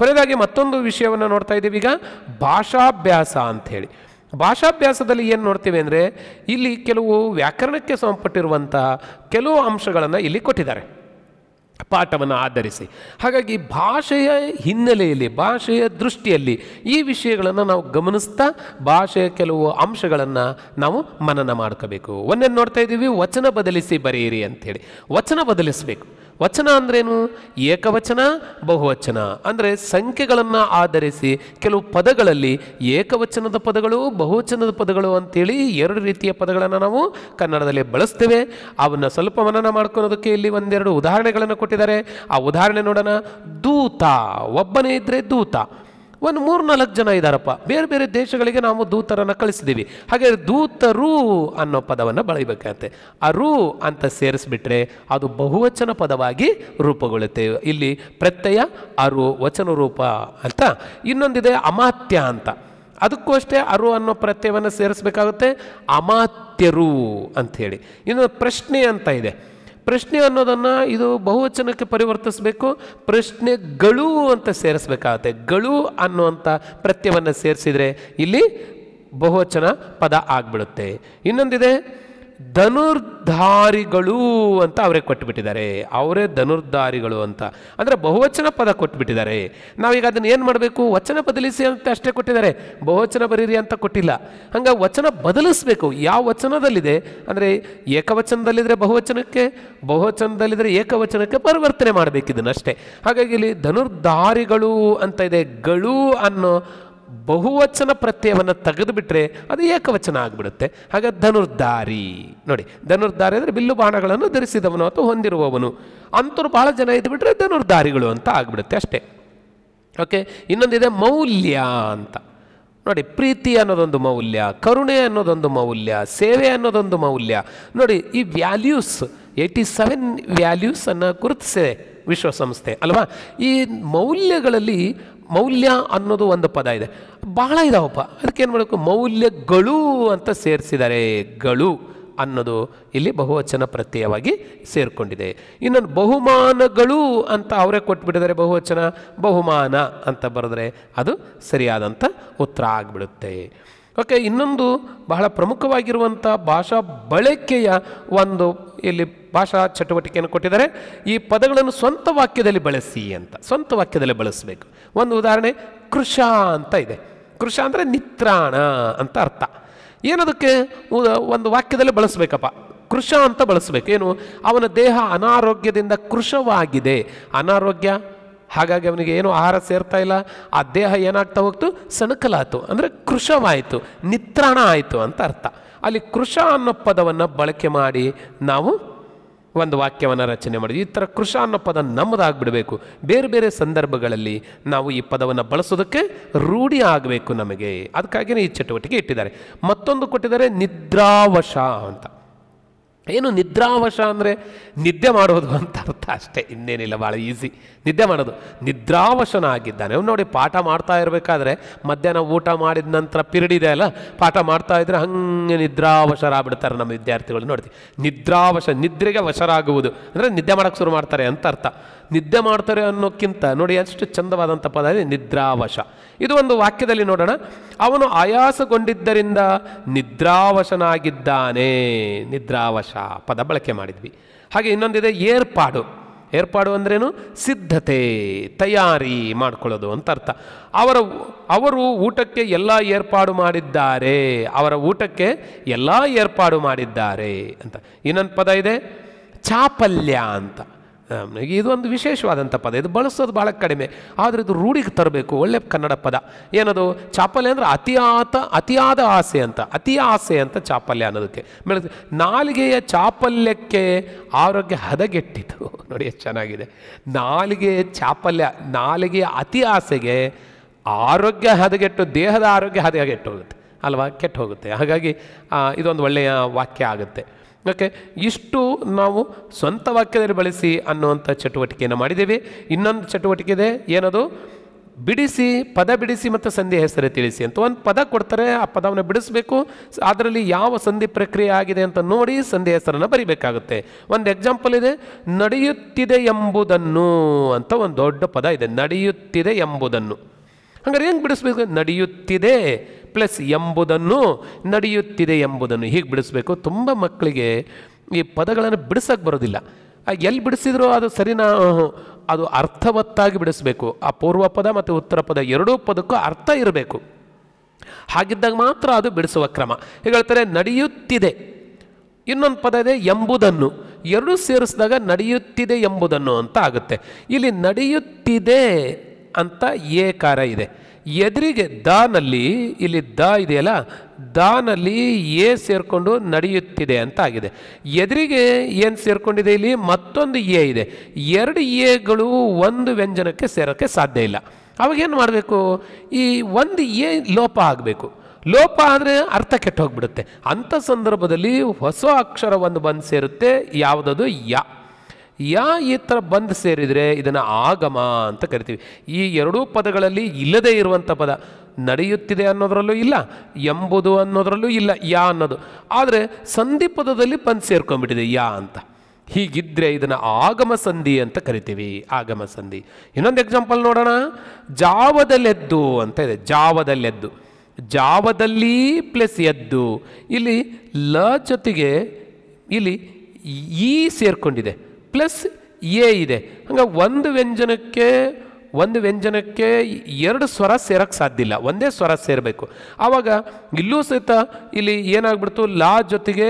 ಕೊನೆಯದಾಗಿ ಮತ್ತೊಂದು ವಿಷಯವನ್ನು ನೋಡ್ತಾ ಇದ್ದೀವಿ ಈಗ ಭಾಷಾಭ್ಯಾಸ ಅಂಥೇಳಿ ಭಾಷಾಭ್ಯಾಸದಲ್ಲಿ ಏನು ನೋಡ್ತೀವಿ ಅಂದರೆ ಇಲ್ಲಿ ಕೆಲವು ವ್ಯಾಕರಣಕ್ಕೆ ಸಂಬಂಧಪಟ್ಟಿರುವಂತಹ ಕೆಲವು ಅಂಶಗಳನ್ನು ಇಲ್ಲಿ ಕೊಟ್ಟಿದ್ದಾರೆ ಪಾಠವನ್ನು ಆಧರಿಸಿ ಹಾಗಾಗಿ ಭಾಷೆಯ ಹಿನ್ನೆಲೆಯಲ್ಲಿ ಭಾಷೆಯ ದೃಷ್ಟಿಯಲ್ಲಿ ಈ ವಿಷಯಗಳನ್ನು ನಾವು ಗಮನಿಸ್ತಾ ಭಾಷೆಯ ಕೆಲವು ಅಂಶಗಳನ್ನು ನಾವು ಮನನ ಮಾಡ್ಕೋಬೇಕು ಒಂದೇನು ನೋಡ್ತಾ ಇದ್ದೀವಿ ವಚನ ಬದಲಿಸಿ ಬರೆಯಿರಿ ಅಂಥೇಳಿ ವಚನ ಬದಲಿಸಬೇಕು ವಚನ ಅಂದ್ರೇನು ಏಕವಚನ ಬಹುವಚನ ಅಂದರೆ ಸಂಖ್ಯೆಗಳನ್ನು ಆಧರಿಸಿ ಕೆಲವು ಪದಗಳಲ್ಲಿ ಏಕವಚನದ ಪದಗಳು ಬಹುವಚನದ ಪದಗಳು ಅಂತೇಳಿ ಎರಡು ರೀತಿಯ ಪದಗಳನ್ನು ನಾವು ಕನ್ನಡದಲ್ಲಿ ಬಳಸ್ತೇವೆ ಅವನ್ನು ಸ್ವಲ್ಪ ಮನನ ಮಾಡ್ಕೊಳ್ಳೋದಕ್ಕೆ ಇಲ್ಲಿ ಒಂದೆರಡು ಉದಾಹರಣೆಗಳನ್ನು ಕೊಟ್ಟಿದ್ದಾರೆ ಆ ಉದಾಹರಣೆ ನೋಡೋಣ ದೂತ ಒಬ್ಬನೇ ಇದ್ದರೆ ದೂತ ಒಂದು ಮೂರು ನಾಲ್ಕು ಜನ ಇದ್ದಾರಪ್ಪ ಬೇರೆ ಬೇರೆ ದೇಶಗಳಿಗೆ ನಾವು ದೂತರನ್ನು ಕಳಿಸಿದ್ದೀವಿ ಹಾಗೆ ದೂತರು ಅನ್ನೋ ಪದವನ್ನು ಬಳಿಬೇಕಾಗತ್ತೆ ಅರು ಅಂತ ಸೇರಿಸ್ಬಿಟ್ರೆ ಅದು ಬಹುವಚನ ಪದವಾಗಿ ರೂಪುಗೊಳ್ಳುತ್ತೆ ಇಲ್ಲಿ ಪ್ರತ್ಯಯ ಅರು ವಚನ ರೂಪ ಅಂತ ಇನ್ನೊಂದಿದೆ ಅಮಾತ್ಯ ಅಂತ ಅದಕ್ಕೂ ಅಷ್ಟೇ ಅರು ಅನ್ನೋ ಪ್ರತ್ಯಯವನ್ನು ಸೇರಿಸಬೇಕಾಗುತ್ತೆ ಅಮಾತ್ಯರು ಅಂಥೇಳಿ ಇನ್ನೊಂದು ಪ್ರಶ್ನೆ ಅಂತ ಇದೆ ಪ್ರಶ್ನೆ ಅನ್ನೋದನ್ನು ಇದು ಬಹುವಚನಕ್ಕೆ ಪರಿವರ್ತಿಸಬೇಕು ಪ್ರಶ್ನೆಗಳು ಅಂತ ಸೇರಿಸಬೇಕಾಗತ್ತೆ ಗಳು ಅನ್ನುವಂಥ ಪ್ರತ್ಯವನ್ನು ಸೇರಿಸಿದರೆ ಇಲ್ಲಿ ಬಹುವಚನ ಪದ ಆಗಿಬಿಡುತ್ತೆ ಇನ್ನೊಂದಿದೆ ಧನುರ್ಧಾರಿಗಳು ಅಂತ ಅವರೇ ಕೊಟ್ಟುಬಿಟ್ಟಿದ್ದಾರೆ ಅವರೇ ಧನುರ್ಧಾರಿಗಳು ಅಂತ ಅಂದರೆ ಬಹುವಚನ ಪದ ಕೊಟ್ಬಿಟ್ಟಿದ್ದಾರೆ ನಾವೀಗ ಅದನ್ನು ಏನು ಮಾಡಬೇಕು ವಚನ ಬದಲಿಸಿ ಅಂತ ಅಷ್ಟೇ ಕೊಟ್ಟಿದ್ದಾರೆ ಬಹುವಚನ ಬರೀರಿ ಅಂತ ಕೊಟ್ಟಿಲ್ಲ ಹಂಗೆ ವಚನ ಬದಲಿಸಬೇಕು ಯಾವ ವಚನದಲ್ಲಿದೆ ಅಂದರೆ ಏಕವಚನದಲ್ಲಿದ್ದರೆ ಬಹುವಚನಕ್ಕೆ ಬಹುವಚನದಲ್ಲಿದ್ದರೆ ಏಕವಚನಕ್ಕೆ ಪರಿವರ್ತನೆ ಮಾಡಬೇಕಿದ್ದನ್ನು ಅಷ್ಟೇ ಹಾಗಾಗಿ ಇಲ್ಲಿ ಧನುರ್ಧಾರಿಗಳು ಅಂತ ಇದೆ ಗಳು ಅನ್ನೋ ಬಹುವಚನ ಪ್ರತ್ಯಯವನ್ನು ತೆಗೆದುಬಿಟ್ರೆ ಅದು ಏಕವಚನ ಆಗಿಬಿಡುತ್ತೆ ಹಾಗೆ ಧನುರ್ಧಾರಿ ನೋಡಿ ಧನುರ್ಧಾರಿ ಅಂದರೆ ಬಿಲ್ಲು ಬಾಣಗಳನ್ನು ಧರಿಸಿದವನು ಅಥವಾ ಹೊಂದಿರುವವನು ಅಂತರು ಭಾಳ ಜನ ಇದ್ಬಿಟ್ರೆ ಧನುರ್ಧಾರಿಗಳು ಅಂತ ಆಗಿಬಿಡುತ್ತೆ ಅಷ್ಟೇ ಓಕೆ ಇನ್ನೊಂದಿದೆ ಮೌಲ್ಯ ಅಂತ ನೋಡಿ ಪ್ರೀತಿ ಅನ್ನೋದೊಂದು ಮೌಲ್ಯ ಕರುಣೆ ಅನ್ನೋದೊಂದು ಮೌಲ್ಯ ಸೇವೆ ಅನ್ನೋದೊಂದು ಮೌಲ್ಯ ನೋಡಿ ಈ ವ್ಯಾಲ್ಯೂಸ್ ಏಯ್ಟಿ ಸೆವೆನ್ ವ್ಯಾಲ್ಯೂಸನ್ನು ಗುರುತಿಸಿದೆ ವಿಶ್ವಸಂಸ್ಥೆ ಅಲ್ವಾ ಈ ಮೌಲ್ಯಗಳಲ್ಲಿ ಮೌಲ್ಯ ಅನ್ನೋದು ಒಂದು ಪದ ಇದೆ ಬಹಳ ಇದಾವಪ್ಪ ಅದಕ್ಕೆ ಏನು ಮಾಡಬೇಕು ಮೌಲ್ಯಗಳು ಅಂತ ಸೇರಿಸಿದ್ದಾರೆ ಗಳು ಅನ್ನೋದು ಇಲ್ಲಿ ಬಹುವಚನ ಪ್ರತ್ಯಯವಾಗಿ ಸೇರಿಕೊಂಡಿದೆ ಇನ್ನೊಂದು ಬಹುಮಾನಗಳು ಅಂತ ಅವರೇ ಕೊಟ್ಬಿಟ್ಟಿದ್ದಾರೆ ಬಹುವಚನ ಬಹುಮಾನ ಅಂತ ಬರೆದ್ರೆ ಅದು ಸರಿಯಾದಂಥ ಉತ್ತರ ಆಗಿಬಿಡುತ್ತೆ ಓಕೆ ಇನ್ನೊಂದು ಬಹಳ ಪ್ರಮುಖವಾಗಿರುವಂಥ ಭಾಷಾ ಬಳಕೆಯ ಒಂದು ಇಲ್ಲಿ ಭಾಷಾ ಚಟುವಟಿಕೆಯನ್ನು ಕೊಟ್ಟಿದ್ದಾರೆ ಈ ಪದಗಳನ್ನು ಸ್ವಂತ ವಾಕ್ಯದಲ್ಲಿ ಬಳಸಿ ಅಂತ ಸ್ವಂತ ವಾಕ್ಯದಲ್ಲಿ ಬಳಸಬೇಕು ಒಂದು ಉದಾಹರಣೆ ಕೃಷ ಅಂತ ಇದೆ ಕೃಷ ಅಂದರೆ ನಿತ್ರಾಣ ಅಂತ ಅರ್ಥ ಏನದಕ್ಕೆ ಒಂದು ವಾಕ್ಯದಲ್ಲಿ ಬಳಸಬೇಕಪ್ಪ ಕೃಷ ಅಂತ ಬಳಸಬೇಕು ಏನು ಅವನ ದೇಹ ಅನಾರೋಗ್ಯದಿಂದ ಕೃಷವಾಗಿದೆ ಅನಾರೋಗ್ಯ ಹಾಗಾಗಿ ಅವನಿಗೆ ಏನು ಆಹಾರ ಸೇರ್ತಾ ಇಲ್ಲ ಆ ದೇಹ ಏನಾಗ್ತಾ ಹೋಗ್ತು ಸಣಕಲಾತು ಅಂದರೆ ಕೃಶವಾಯಿತು ನಿತ್ರಾಣ ಆಯಿತು ಅಂತ ಅರ್ಥ ಅಲ್ಲಿ ಕೃಷ ಅನ್ನೋ ಪದವನ್ನು ಬಳಕೆ ಮಾಡಿ ನಾವು ಒಂದು ವಾಕ್ಯವನ್ನು ರಚನೆ ಮಾಡಿದ್ವಿ ಈ ಥರ ಕೃಷ ಅನ್ನೋ ಪದ ನಮ್ಮದಾಗ್ಬಿಡಬೇಕು ಬೇರೆ ಬೇರೆ ಸಂದರ್ಭಗಳಲ್ಲಿ ನಾವು ಈ ಪದವನ್ನು ಬಳಸೋದಕ್ಕೆ ರೂಢಿ ಆಗಬೇಕು ನಮಗೆ ಅದಕ್ಕಾಗಿಯೇ ಈ ಚಟುವಟಿಕೆ ಇಟ್ಟಿದ್ದಾರೆ ಮತ್ತೊಂದು ಕೊಟ್ಟಿದ್ದಾರೆ ನಿದ್ರಾವಶ ಅಂತ ಏನು ನಿದ್ರಾವಶ ಅಂದರೆ ನಿದ್ದೆ ಮಾಡೋದು ಅಂತ ಅರ್ಥ ಅಷ್ಟೇ ಇನ್ನೇನಿಲ್ಲ ಭಾಳ ಈಸಿ ನಿದ್ದೆ ಮಾಡೋದು ನಿದ್ರಾವಶನಾಗಿದ್ದಾನೆ ಅವ್ನು ನೋಡಿ ಪಾಠ ಮಾಡ್ತಾ ಇರಬೇಕಾದ್ರೆ ಮಧ್ಯಾಹ್ನ ಊಟ ಮಾಡಿದ ನಂತರ ಇದೆ ಅಲ್ಲ ಪಾಠ ಮಾಡ್ತಾ ಇದ್ರೆ ಹಂಗೆ ನಿದ್ರಾವಶರಾಗ್ಬಿಡ್ತಾರೆ ನಮ್ಮ ವಿದ್ಯಾರ್ಥಿಗಳು ನೋಡ್ತೀವಿ ನಿದ್ರಾವಶ ನಿದ್ರೆಗೆ ವಶರಾಗುವುದು ಅಂದರೆ ನಿದ್ದೆ ಮಾಡೋಕ್ಕೆ ಶುರು ಮಾಡ್ತಾರೆ ಅಂತ ಅರ್ಥ ನಿದ್ದೆ ಮಾಡ್ತಾರೆ ಅನ್ನೋಕ್ಕಿಂತ ನೋಡಿ ಎಷ್ಟು ಚಂದವಾದಂಥ ಪದ ಇದೆ ನಿದ್ರಾವಶ ಇದು ಒಂದು ವಾಕ್ಯದಲ್ಲಿ ನೋಡೋಣ ಅವನು ಆಯಾಸಗೊಂಡಿದ್ದರಿಂದ ನಿದ್ರಾವಶನಾಗಿದ್ದಾನೆ ನಿದ್ರಾವಶ ಪದ ಬಳಕೆ ಮಾಡಿದ್ವಿ ಹಾಗೆ ಇನ್ನೊಂದಿದೆ ಏರ್ಪಾಡು ಏರ್ಪಾಡು ಅಂದ್ರೇನು ಸಿದ್ಧತೆ ತಯಾರಿ ಮಾಡಿಕೊಳ್ಳೋದು ಅಂತ ಅರ್ಥ ಅವರ ಅವರು ಊಟಕ್ಕೆ ಎಲ್ಲ ಏರ್ಪಾಡು ಮಾಡಿದ್ದಾರೆ ಅವರ ಊಟಕ್ಕೆ ಎಲ್ಲ ಏರ್ಪಾಡು ಮಾಡಿದ್ದಾರೆ ಅಂತ ಇನ್ನೊಂದು ಪದ ಇದೆ ಚಾಪಲ್ಯ ಅಂತ ಇದೊಂದು ವಿಶೇಷವಾದಂಥ ಪದ ಇದು ಬಳಸೋದು ಭಾಳ ಕಡಿಮೆ ಆದರೆ ಇದು ರೂಢಿಗೆ ತರಬೇಕು ಒಳ್ಳೆ ಕನ್ನಡ ಪದ ಏನದು ಚಾಪಲ್ಯ ಅಂದರೆ ಅತಿಯಾತ ಅತಿಯಾದ ಆಸೆ ಅಂತ ಅತಿ ಆಸೆ ಅಂತ ಚಾಪಲ್ಯ ಅನ್ನೋದಕ್ಕೆ ಬೆಳೆದ ನಾಲಿಗೆಯ ಚಾಪಲ್ಯಕ್ಕೆ ಆರೋಗ್ಯ ಹದಗೆಟ್ಟಿತು ನೋಡಿ ಎಷ್ಟು ಚೆನ್ನಾಗಿದೆ ನಾಲಿಗೆಯ ಚಾಪಲ್ಯ ನಾಲಿಗೆಯ ಅತಿ ಆಸೆಗೆ ಆರೋಗ್ಯ ಹದಗೆಟ್ಟು ದೇಹದ ಆರೋಗ್ಯ ಹದಗೆಟ್ಟು ಹೋಗುತ್ತೆ ಅಲ್ವಾ ಕೆಟ್ಟು ಹೋಗುತ್ತೆ ಹಾಗಾಗಿ ಇದೊಂದು ಒಳ್ಳೆಯ ವಾಕ್ಯ ಆಗುತ್ತೆ ಓಕೆ ಇಷ್ಟು ನಾವು ಸ್ವಂತ ವಾಕ್ಯದಲ್ಲಿ ಬಳಸಿ ಅನ್ನುವಂಥ ಚಟುವಟಿಕೆಯನ್ನು ಮಾಡಿದ್ದೀವಿ ಇನ್ನೊಂದು ಚಟುವಟಿಕೆ ಇದೆ ಏನದು ಬಿಡಿಸಿ ಪದ ಬಿಡಿಸಿ ಮತ್ತು ಸಂಧಿ ಹೆಸರೇ ತಿಳಿಸಿ ಅಂತ ಒಂದು ಪದ ಕೊಡ್ತಾರೆ ಆ ಪದವನ್ನು ಬಿಡಿಸಬೇಕು ಅದರಲ್ಲಿ ಯಾವ ಸಂಧಿ ಪ್ರಕ್ರಿಯೆ ಆಗಿದೆ ಅಂತ ನೋಡಿ ಸಂಧಿ ಹೆಸರನ್ನು ಬರಿಬೇಕಾಗುತ್ತೆ ಒಂದು ಎಕ್ಸಾಂಪಲ್ ಇದೆ ನಡೆಯುತ್ತಿದೆ ಎಂಬುದನ್ನು ಅಂತ ಒಂದು ದೊಡ್ಡ ಪದ ಇದೆ ನಡೆಯುತ್ತಿದೆ ಎಂಬುದನ್ನು ಹಂಗಾರೆ ಏನು ಬಿಡಿಸ್ಬೇಕು ನಡೆಯುತ್ತಿದೆ ಪ್ಲಸ್ ಎಂಬುದನ್ನು ನಡೆಯುತ್ತಿದೆ ಎಂಬುದನ್ನು ಹೀಗೆ ಬಿಡಿಸಬೇಕು ತುಂಬ ಮಕ್ಕಳಿಗೆ ಈ ಪದಗಳನ್ನು ಬಿಡಿಸೋಕ್ಕೆ ಬರೋದಿಲ್ಲ ಎಲ್ಲಿ ಬಿಡಿಸಿದ್ರೂ ಅದು ಸರಿನಾ ಅದು ಅರ್ಥವತ್ತಾಗಿ ಬಿಡಿಸಬೇಕು ಆ ಪೂರ್ವ ಪದ ಮತ್ತು ಉತ್ತರ ಪದ ಎರಡೂ ಪದಕ್ಕೂ ಅರ್ಥ ಇರಬೇಕು ಹಾಗಿದ್ದಾಗ ಮಾತ್ರ ಅದು ಬಿಡಿಸುವ ಕ್ರಮ ಹೇಳ್ತಾರೆ ನಡೆಯುತ್ತಿದೆ ಇನ್ನೊಂದು ಪದ ಇದೆ ಎಂಬುದನ್ನು ಎರಡೂ ಸೇರಿಸಿದಾಗ ನಡೆಯುತ್ತಿದೆ ಎಂಬುದನ್ನು ಅಂತ ಆಗುತ್ತೆ ಇಲ್ಲಿ ನಡೆಯುತ್ತಿದೆ ಅಂತ ಏಕಾರ ಇದೆ ಎದುರಿಗೆ ದಾನಲ್ಲಿ ಇಲ್ಲಿ ದ ಇದೆಯಲ್ಲ ದಾನಲ್ಲಿ ಎ ಸೇರಿಕೊಂಡು ನಡೆಯುತ್ತಿದೆ ಅಂತ ಆಗಿದೆ ಎದುರಿಗೆ ಏನು ಸೇರಿಕೊಂಡಿದೆ ಇಲ್ಲಿ ಮತ್ತೊಂದು ಎ ಇದೆ ಎರಡು ಎಗಳು ಒಂದು ವ್ಯಂಜನಕ್ಕೆ ಸೇರೋಕ್ಕೆ ಸಾಧ್ಯ ಇಲ್ಲ ಅವಾಗೇನು ಮಾಡಬೇಕು ಈ ಒಂದು ಎ ಲೋಪ ಆಗಬೇಕು ಲೋಪ ಆದರೆ ಅರ್ಥ ಕೆಟ್ಟೋಗ್ಬಿಡುತ್ತೆ ಅಂಥ ಸಂದರ್ಭದಲ್ಲಿ ಹೊಸ ಅಕ್ಷರ ಒಂದು ಬಂದು ಸೇರುತ್ತೆ ಯಾವುದದು ಯಾ ಯಾ ಈ ಥರ ಬಂದು ಸೇರಿದರೆ ಇದನ್ನು ಆಗಮ ಅಂತ ಕರಿತೀವಿ ಈ ಎರಡೂ ಪದಗಳಲ್ಲಿ ಇಲ್ಲದೇ ಇರುವಂಥ ಪದ ನಡೆಯುತ್ತಿದೆ ಅನ್ನೋದರಲ್ಲೂ ಇಲ್ಲ ಎಂಬುದು ಅನ್ನೋದರಲ್ಲೂ ಇಲ್ಲ ಯಾ ಅನ್ನೋದು ಆದರೆ ಸಂಧಿ ಪದದಲ್ಲಿ ಬಂದು ಸೇರ್ಕೊಂಡ್ಬಿಟ್ಟಿದೆ ಯಾ ಅಂತ ಹೀಗಿದ್ದರೆ ಇದನ್ನು ಆಗಮ ಸಂಧಿ ಅಂತ ಕರಿತೀವಿ ಆಗಮ ಸಂಧಿ ಇನ್ನೊಂದು ಎಕ್ಸಾಂಪಲ್ ನೋಡೋಣ ಜಾವದಲ್ಲೆದ್ದು ಅಂತ ಇದೆ ಜಾವದಲ್ಲೆದ್ದು ಜಾವದಲ್ಲಿ ಪ್ಲಸ್ ಎದ್ದು ಇಲ್ಲಿ ಲ ಜೊತೆಗೆ ಇಲ್ಲಿ ಈ ಸೇರಿಕೊಂಡಿದೆ ಪ್ಲಸ್ ಎ ಇದೆ ಹಂಗೆ ಒಂದು ವ್ಯಂಜನಕ್ಕೆ ಒಂದು ವ್ಯಂಜನಕ್ಕೆ ಎರಡು ಸ್ವರ ಸೇರೋಕ್ಕೆ ಸಾಧ್ಯ ಇಲ್ಲ ಒಂದೇ ಸ್ವರ ಸೇರಬೇಕು ಆವಾಗ ಇಲ್ಲೂ ಸಹಿತ ಇಲ್ಲಿ ಏನಾಗ್ಬಿಡ್ತು ಲಾ ಜೊತೆಗೆ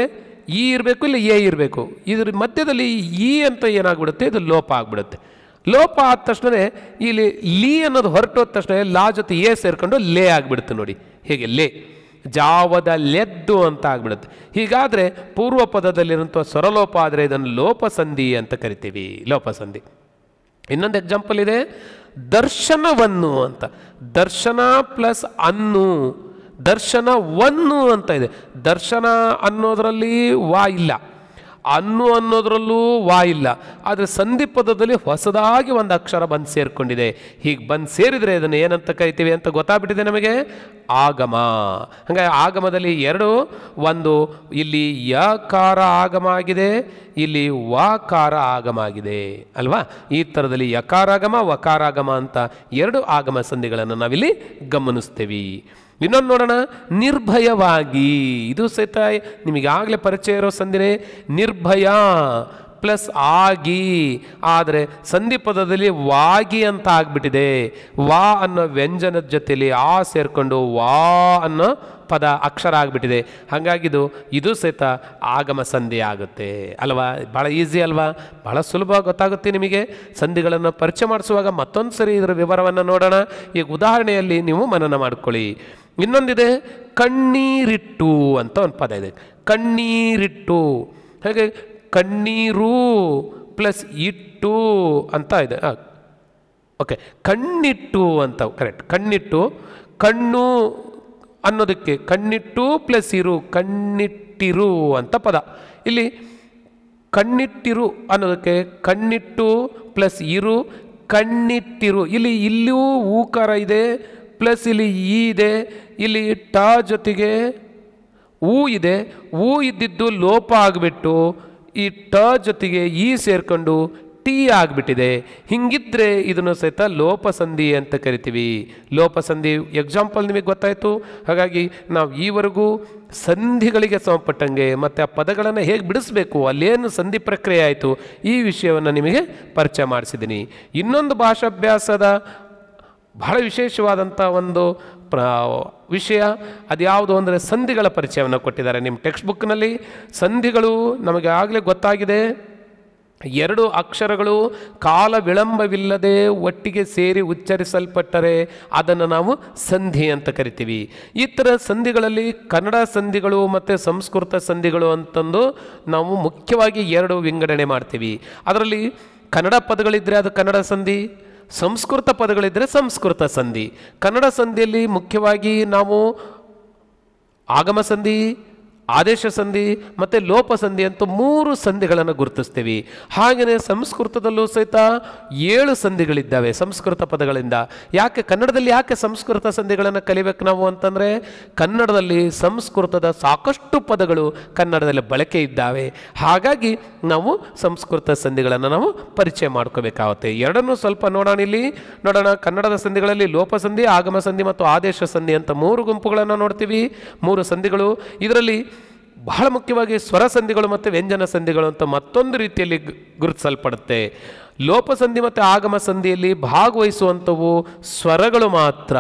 ಇ ಇರಬೇಕು ಇಲ್ಲ ಎ ಇರಬೇಕು ಇದ್ರ ಮಧ್ಯದಲ್ಲಿ ಇ ಅಂತ ಏನಾಗ್ಬಿಡುತ್ತೆ ಇದು ಲೋಪ ಆಗ್ಬಿಡುತ್ತೆ ಲೋಪ ಆದ ತಕ್ಷಣ ಇಲ್ಲಿ ಲೀ ಅನ್ನೋದು ಹೊರಟೋದ ತಕ್ಷಣ ಲಾ ಜೊತೆ ಎ ಸೇರಿಕೊಂಡು ಲೇ ಆಗಿಬಿಡುತ್ತೆ ನೋಡಿ ಹೇಗೆ ಲೇ ಜಾವದ ಲೆದ್ದು ಅಂತ ಆಗ್ಬಿಡುತ್ತೆ ಹೀಗಾದರೆ ಪೂರ್ವ ಪದದಲ್ಲಿರುವಂಥ ಸ್ವರಲೋಪ ಆದರೆ ಇದನ್ನು ಲೋಪಸಂಧಿ ಅಂತ ಕರಿತೀವಿ ಲೋಪಸಂಧಿ ಇನ್ನೊಂದು ಎಕ್ಸಾಂಪಲ್ ಇದೆ ದರ್ಶನವನ್ನು ಅಂತ ದರ್ಶನ ಪ್ಲಸ್ ಅನ್ನು ದರ್ಶನವನ್ನು ಅಂತ ಇದೆ ದರ್ಶನ ಅನ್ನೋದರಲ್ಲಿ ವಾ ಇಲ್ಲ ಅನ್ನು ಅನ್ನೋದರಲ್ಲೂ ವಾ ಇಲ್ಲ ಆದರೆ ಸಂಧಿ ಪದದಲ್ಲಿ ಹೊಸದಾಗಿ ಒಂದು ಅಕ್ಷರ ಬಂದು ಸೇರಿಕೊಂಡಿದೆ ಹೀಗೆ ಬಂದು ಸೇರಿದರೆ ಅದನ್ನು ಏನಂತ ಕರಿತೀವಿ ಅಂತ ಗೊತ್ತಾಗ್ಬಿಟ್ಟಿದೆ ನಮಗೆ ಆಗಮ ಹಾಗೆ ಆಗಮದಲ್ಲಿ ಎರಡು ಒಂದು ಇಲ್ಲಿ ಯಕಾರ ಆಗಮ ಆಗಿದೆ ಇಲ್ಲಿ ವಾಕಾರ ಆಗಮ ಆಗಿದೆ ಅಲ್ವಾ ಈ ಥರದಲ್ಲಿ ಯಕಾರಾಗಮ ವಕಾರಾಗಮ ಅಂತ ಎರಡು ಆಗಮ ಸಂಧಿಗಳನ್ನು ನಾವಿಲ್ಲಿ ಗಮನಿಸ್ತೇವೆ ಇನ್ನೊಂದು ನೋಡೋಣ ನಿರ್ಭಯವಾಗಿ ಇದು ಸಹಿತ ಆಗಲೇ ಪರಿಚಯ ಇರೋ ಸಂದಿನೇ ನಿರ್ಭಯ ಪ್ಲಸ್ ಆಗಿ ಆದರೆ ಸಂಧಿ ಪದದಲ್ಲಿ ವಾಗಿ ಅಂತ ಆಗ್ಬಿಟ್ಟಿದೆ ವಾ ಅನ್ನೋ ವ್ಯಂಜನದ ಜೊತೆಯಲ್ಲಿ ಆ ಸೇರಿಕೊಂಡು ವಾ ಅನ್ನೋ ಪದ ಅಕ್ಷರ ಆಗಿಬಿಟ್ಟಿದೆ ಹಾಗಾಗಿ ಇದು ಸಹಿತ ಆಗಮ ಸಂಧಿ ಆಗುತ್ತೆ ಅಲ್ವಾ ಭಾಳ ಈಸಿ ಅಲ್ವಾ ಭಾಳ ಸುಲಭ ಗೊತ್ತಾಗುತ್ತೆ ನಿಮಗೆ ಸಂಧಿಗಳನ್ನು ಪರಿಚಯ ಮಾಡಿಸುವಾಗ ಮತ್ತೊಂದು ಸರಿ ಇದರ ವಿವರವನ್ನು ನೋಡೋಣ ಈಗ ಉದಾಹರಣೆಯಲ್ಲಿ ನೀವು ಮನನ ಮಾಡಿಕೊಳ್ಳಿ ಇನ್ನೊಂದಿದೆ ಕಣ್ಣೀರಿಟ್ಟು ಅಂತ ಒಂದು ಪದ ಇದೆ ಕಣ್ಣೀರಿಟ್ಟು ಹಾಗೆ ಕಣ್ಣೀರು ಪ್ಲಸ್ ಇಟ್ಟು ಅಂತ ಇದೆ ಓಕೆ ಕಣ್ಣಿಟ್ಟು ಅಂತ ಕರೆಕ್ಟ್ ಕಣ್ಣಿಟ್ಟು ಕಣ್ಣು ಅನ್ನೋದಕ್ಕೆ ಕಣ್ಣಿಟ್ಟು ಪ್ಲಸ್ ಇರು ಕಣ್ಣಿಟ್ಟಿರು ಅಂತ ಪದ ಇಲ್ಲಿ ಕಣ್ಣಿಟ್ಟಿರು ಅನ್ನೋದಕ್ಕೆ ಕಣ್ಣಿಟ್ಟು ಪ್ಲಸ್ ಇರು ಕಣ್ಣಿಟ್ಟಿರು ಇಲ್ಲಿ ಇಲ್ಲಿಯೂ ಊಕಾರ ಇದೆ ಪ್ಲಸ್ ಇಲ್ಲಿ ಈ ಇದೆ ಇಲ್ಲಿ ಟಾ ಜೊತೆಗೆ ಹೂ ಇದೆ ಹೂ ಇದ್ದಿದ್ದು ಲೋಪ ಆಗಿಬಿಟ್ಟು ಈ ಟ ಜೊತೆಗೆ ಈ ಸೇರ್ಕೊಂಡು ಟೀ ಆಗಿಬಿಟ್ಟಿದೆ ಹಿಂಗಿದ್ರೆ ಇದನ್ನು ಸಹಿತ ಲೋಪಸಂಧಿ ಅಂತ ಕರಿತೀವಿ ಲೋಪಸಂಧಿ ಎಕ್ಸಾಂಪಲ್ ನಿಮಗೆ ಗೊತ್ತಾಯಿತು ಹಾಗಾಗಿ ನಾವು ಈವರೆಗೂ ಸಂಧಿಗಳಿಗೆ ಸಂಬಂಧಪಟ್ಟಂಗೆ ಮತ್ತು ಆ ಪದಗಳನ್ನು ಹೇಗೆ ಬಿಡಿಸಬೇಕು ಅಲ್ಲೇನು ಸಂಧಿ ಪ್ರಕ್ರಿಯೆ ಆಯಿತು ಈ ವಿಷಯವನ್ನು ನಿಮಗೆ ಪರಿಚಯ ಮಾಡಿಸಿದ್ದೀನಿ ಇನ್ನೊಂದು ಭಾಷಾಭ್ಯಾಸದ ಬಹಳ ವಿಶೇಷವಾದಂಥ ಒಂದು ವಿಷಯ ಅದು ಯಾವುದು ಅಂದರೆ ಸಂಧಿಗಳ ಪರಿಚಯವನ್ನು ಕೊಟ್ಟಿದ್ದಾರೆ ನಿಮ್ಮ ಟೆಕ್ಸ್ಟ್ ಬುಕ್ನಲ್ಲಿ ಸಂಧಿಗಳು ನಮಗೆ ಆಗಲೇ ಗೊತ್ತಾಗಿದೆ ಎರಡು ಅಕ್ಷರಗಳು ಕಾಲ ವಿಳಂಬವಿಲ್ಲದೆ ಒಟ್ಟಿಗೆ ಸೇರಿ ಉಚ್ಚರಿಸಲ್ಪಟ್ಟರೆ ಅದನ್ನು ನಾವು ಸಂಧಿ ಅಂತ ಕರಿತೀವಿ ಈ ಥರ ಸಂಧಿಗಳಲ್ಲಿ ಕನ್ನಡ ಸಂಧಿಗಳು ಮತ್ತು ಸಂಸ್ಕೃತ ಸಂಧಿಗಳು ಅಂತಂದು ನಾವು ಮುಖ್ಯವಾಗಿ ಎರಡು ವಿಂಗಡಣೆ ಮಾಡ್ತೀವಿ ಅದರಲ್ಲಿ ಕನ್ನಡ ಪದಗಳಿದ್ದರೆ ಅದು ಕನ್ನಡ ಸಂಧಿ ಸಂಸ್ಕೃತ ಪದಗಳಿದ್ದರೆ ಸಂಸ್ಕೃತ ಸಂಧಿ ಕನ್ನಡ ಸಂಧಿಯಲ್ಲಿ ಮುಖ್ಯವಾಗಿ ನಾವು ಆಗಮ ಸಂಧಿ ಆದೇಶ ಸಂಧಿ ಮತ್ತು ಲೋಪ ಸಂಧಿ ಅಂತ ಮೂರು ಸಂಧಿಗಳನ್ನು ಗುರುತಿಸ್ತೀವಿ ಹಾಗೆಯೇ ಸಂಸ್ಕೃತದಲ್ಲೂ ಸಹಿತ ಏಳು ಸಂಧಿಗಳಿದ್ದಾವೆ ಸಂಸ್ಕೃತ ಪದಗಳಿಂದ ಯಾಕೆ ಕನ್ನಡದಲ್ಲಿ ಯಾಕೆ ಸಂಸ್ಕೃತ ಸಂಧಿಗಳನ್ನು ಕಲಿಬೇಕು ನಾವು ಅಂತಂದರೆ ಕನ್ನಡದಲ್ಲಿ ಸಂಸ್ಕೃತದ ಸಾಕಷ್ಟು ಪದಗಳು ಕನ್ನಡದಲ್ಲಿ ಬಳಕೆ ಇದ್ದಾವೆ ಹಾಗಾಗಿ ನಾವು ಸಂಸ್ಕೃತ ಸಂಧಿಗಳನ್ನು ನಾವು ಪರಿಚಯ ಮಾಡ್ಕೋಬೇಕಾಗುತ್ತೆ ಎರಡನ್ನೂ ಸ್ವಲ್ಪ ನೋಡೋಣ ಇಲ್ಲಿ ನೋಡೋಣ ಕನ್ನಡದ ಸಂಧಿಗಳಲ್ಲಿ ಲೋಪ ಸಂಧಿ ಆಗಮ ಸಂಧಿ ಮತ್ತು ಆದೇಶ ಸಂಧಿ ಅಂತ ಮೂರು ಗುಂಪುಗಳನ್ನು ನೋಡ್ತೀವಿ ಮೂರು ಸಂಧಿಗಳು ಇದರಲ್ಲಿ ಬಹಳ ಮುಖ್ಯವಾಗಿ ಸ್ವರ ಸಂಧಿಗಳು ಮತ್ತು ವ್ಯಂಜನ ಸಂಧಿಗಳು ಅಂತ ಮತ್ತೊಂದು ರೀತಿಯಲ್ಲಿ ಗುರುತಿಸಲ್ಪಡುತ್ತೆ ಲೋಪಸಂಧಿ ಮತ್ತು ಆಗಮ ಸಂಧಿಯಲ್ಲಿ ಭಾಗವಹಿಸುವಂಥವು ಸ್ವರಗಳು ಮಾತ್ರ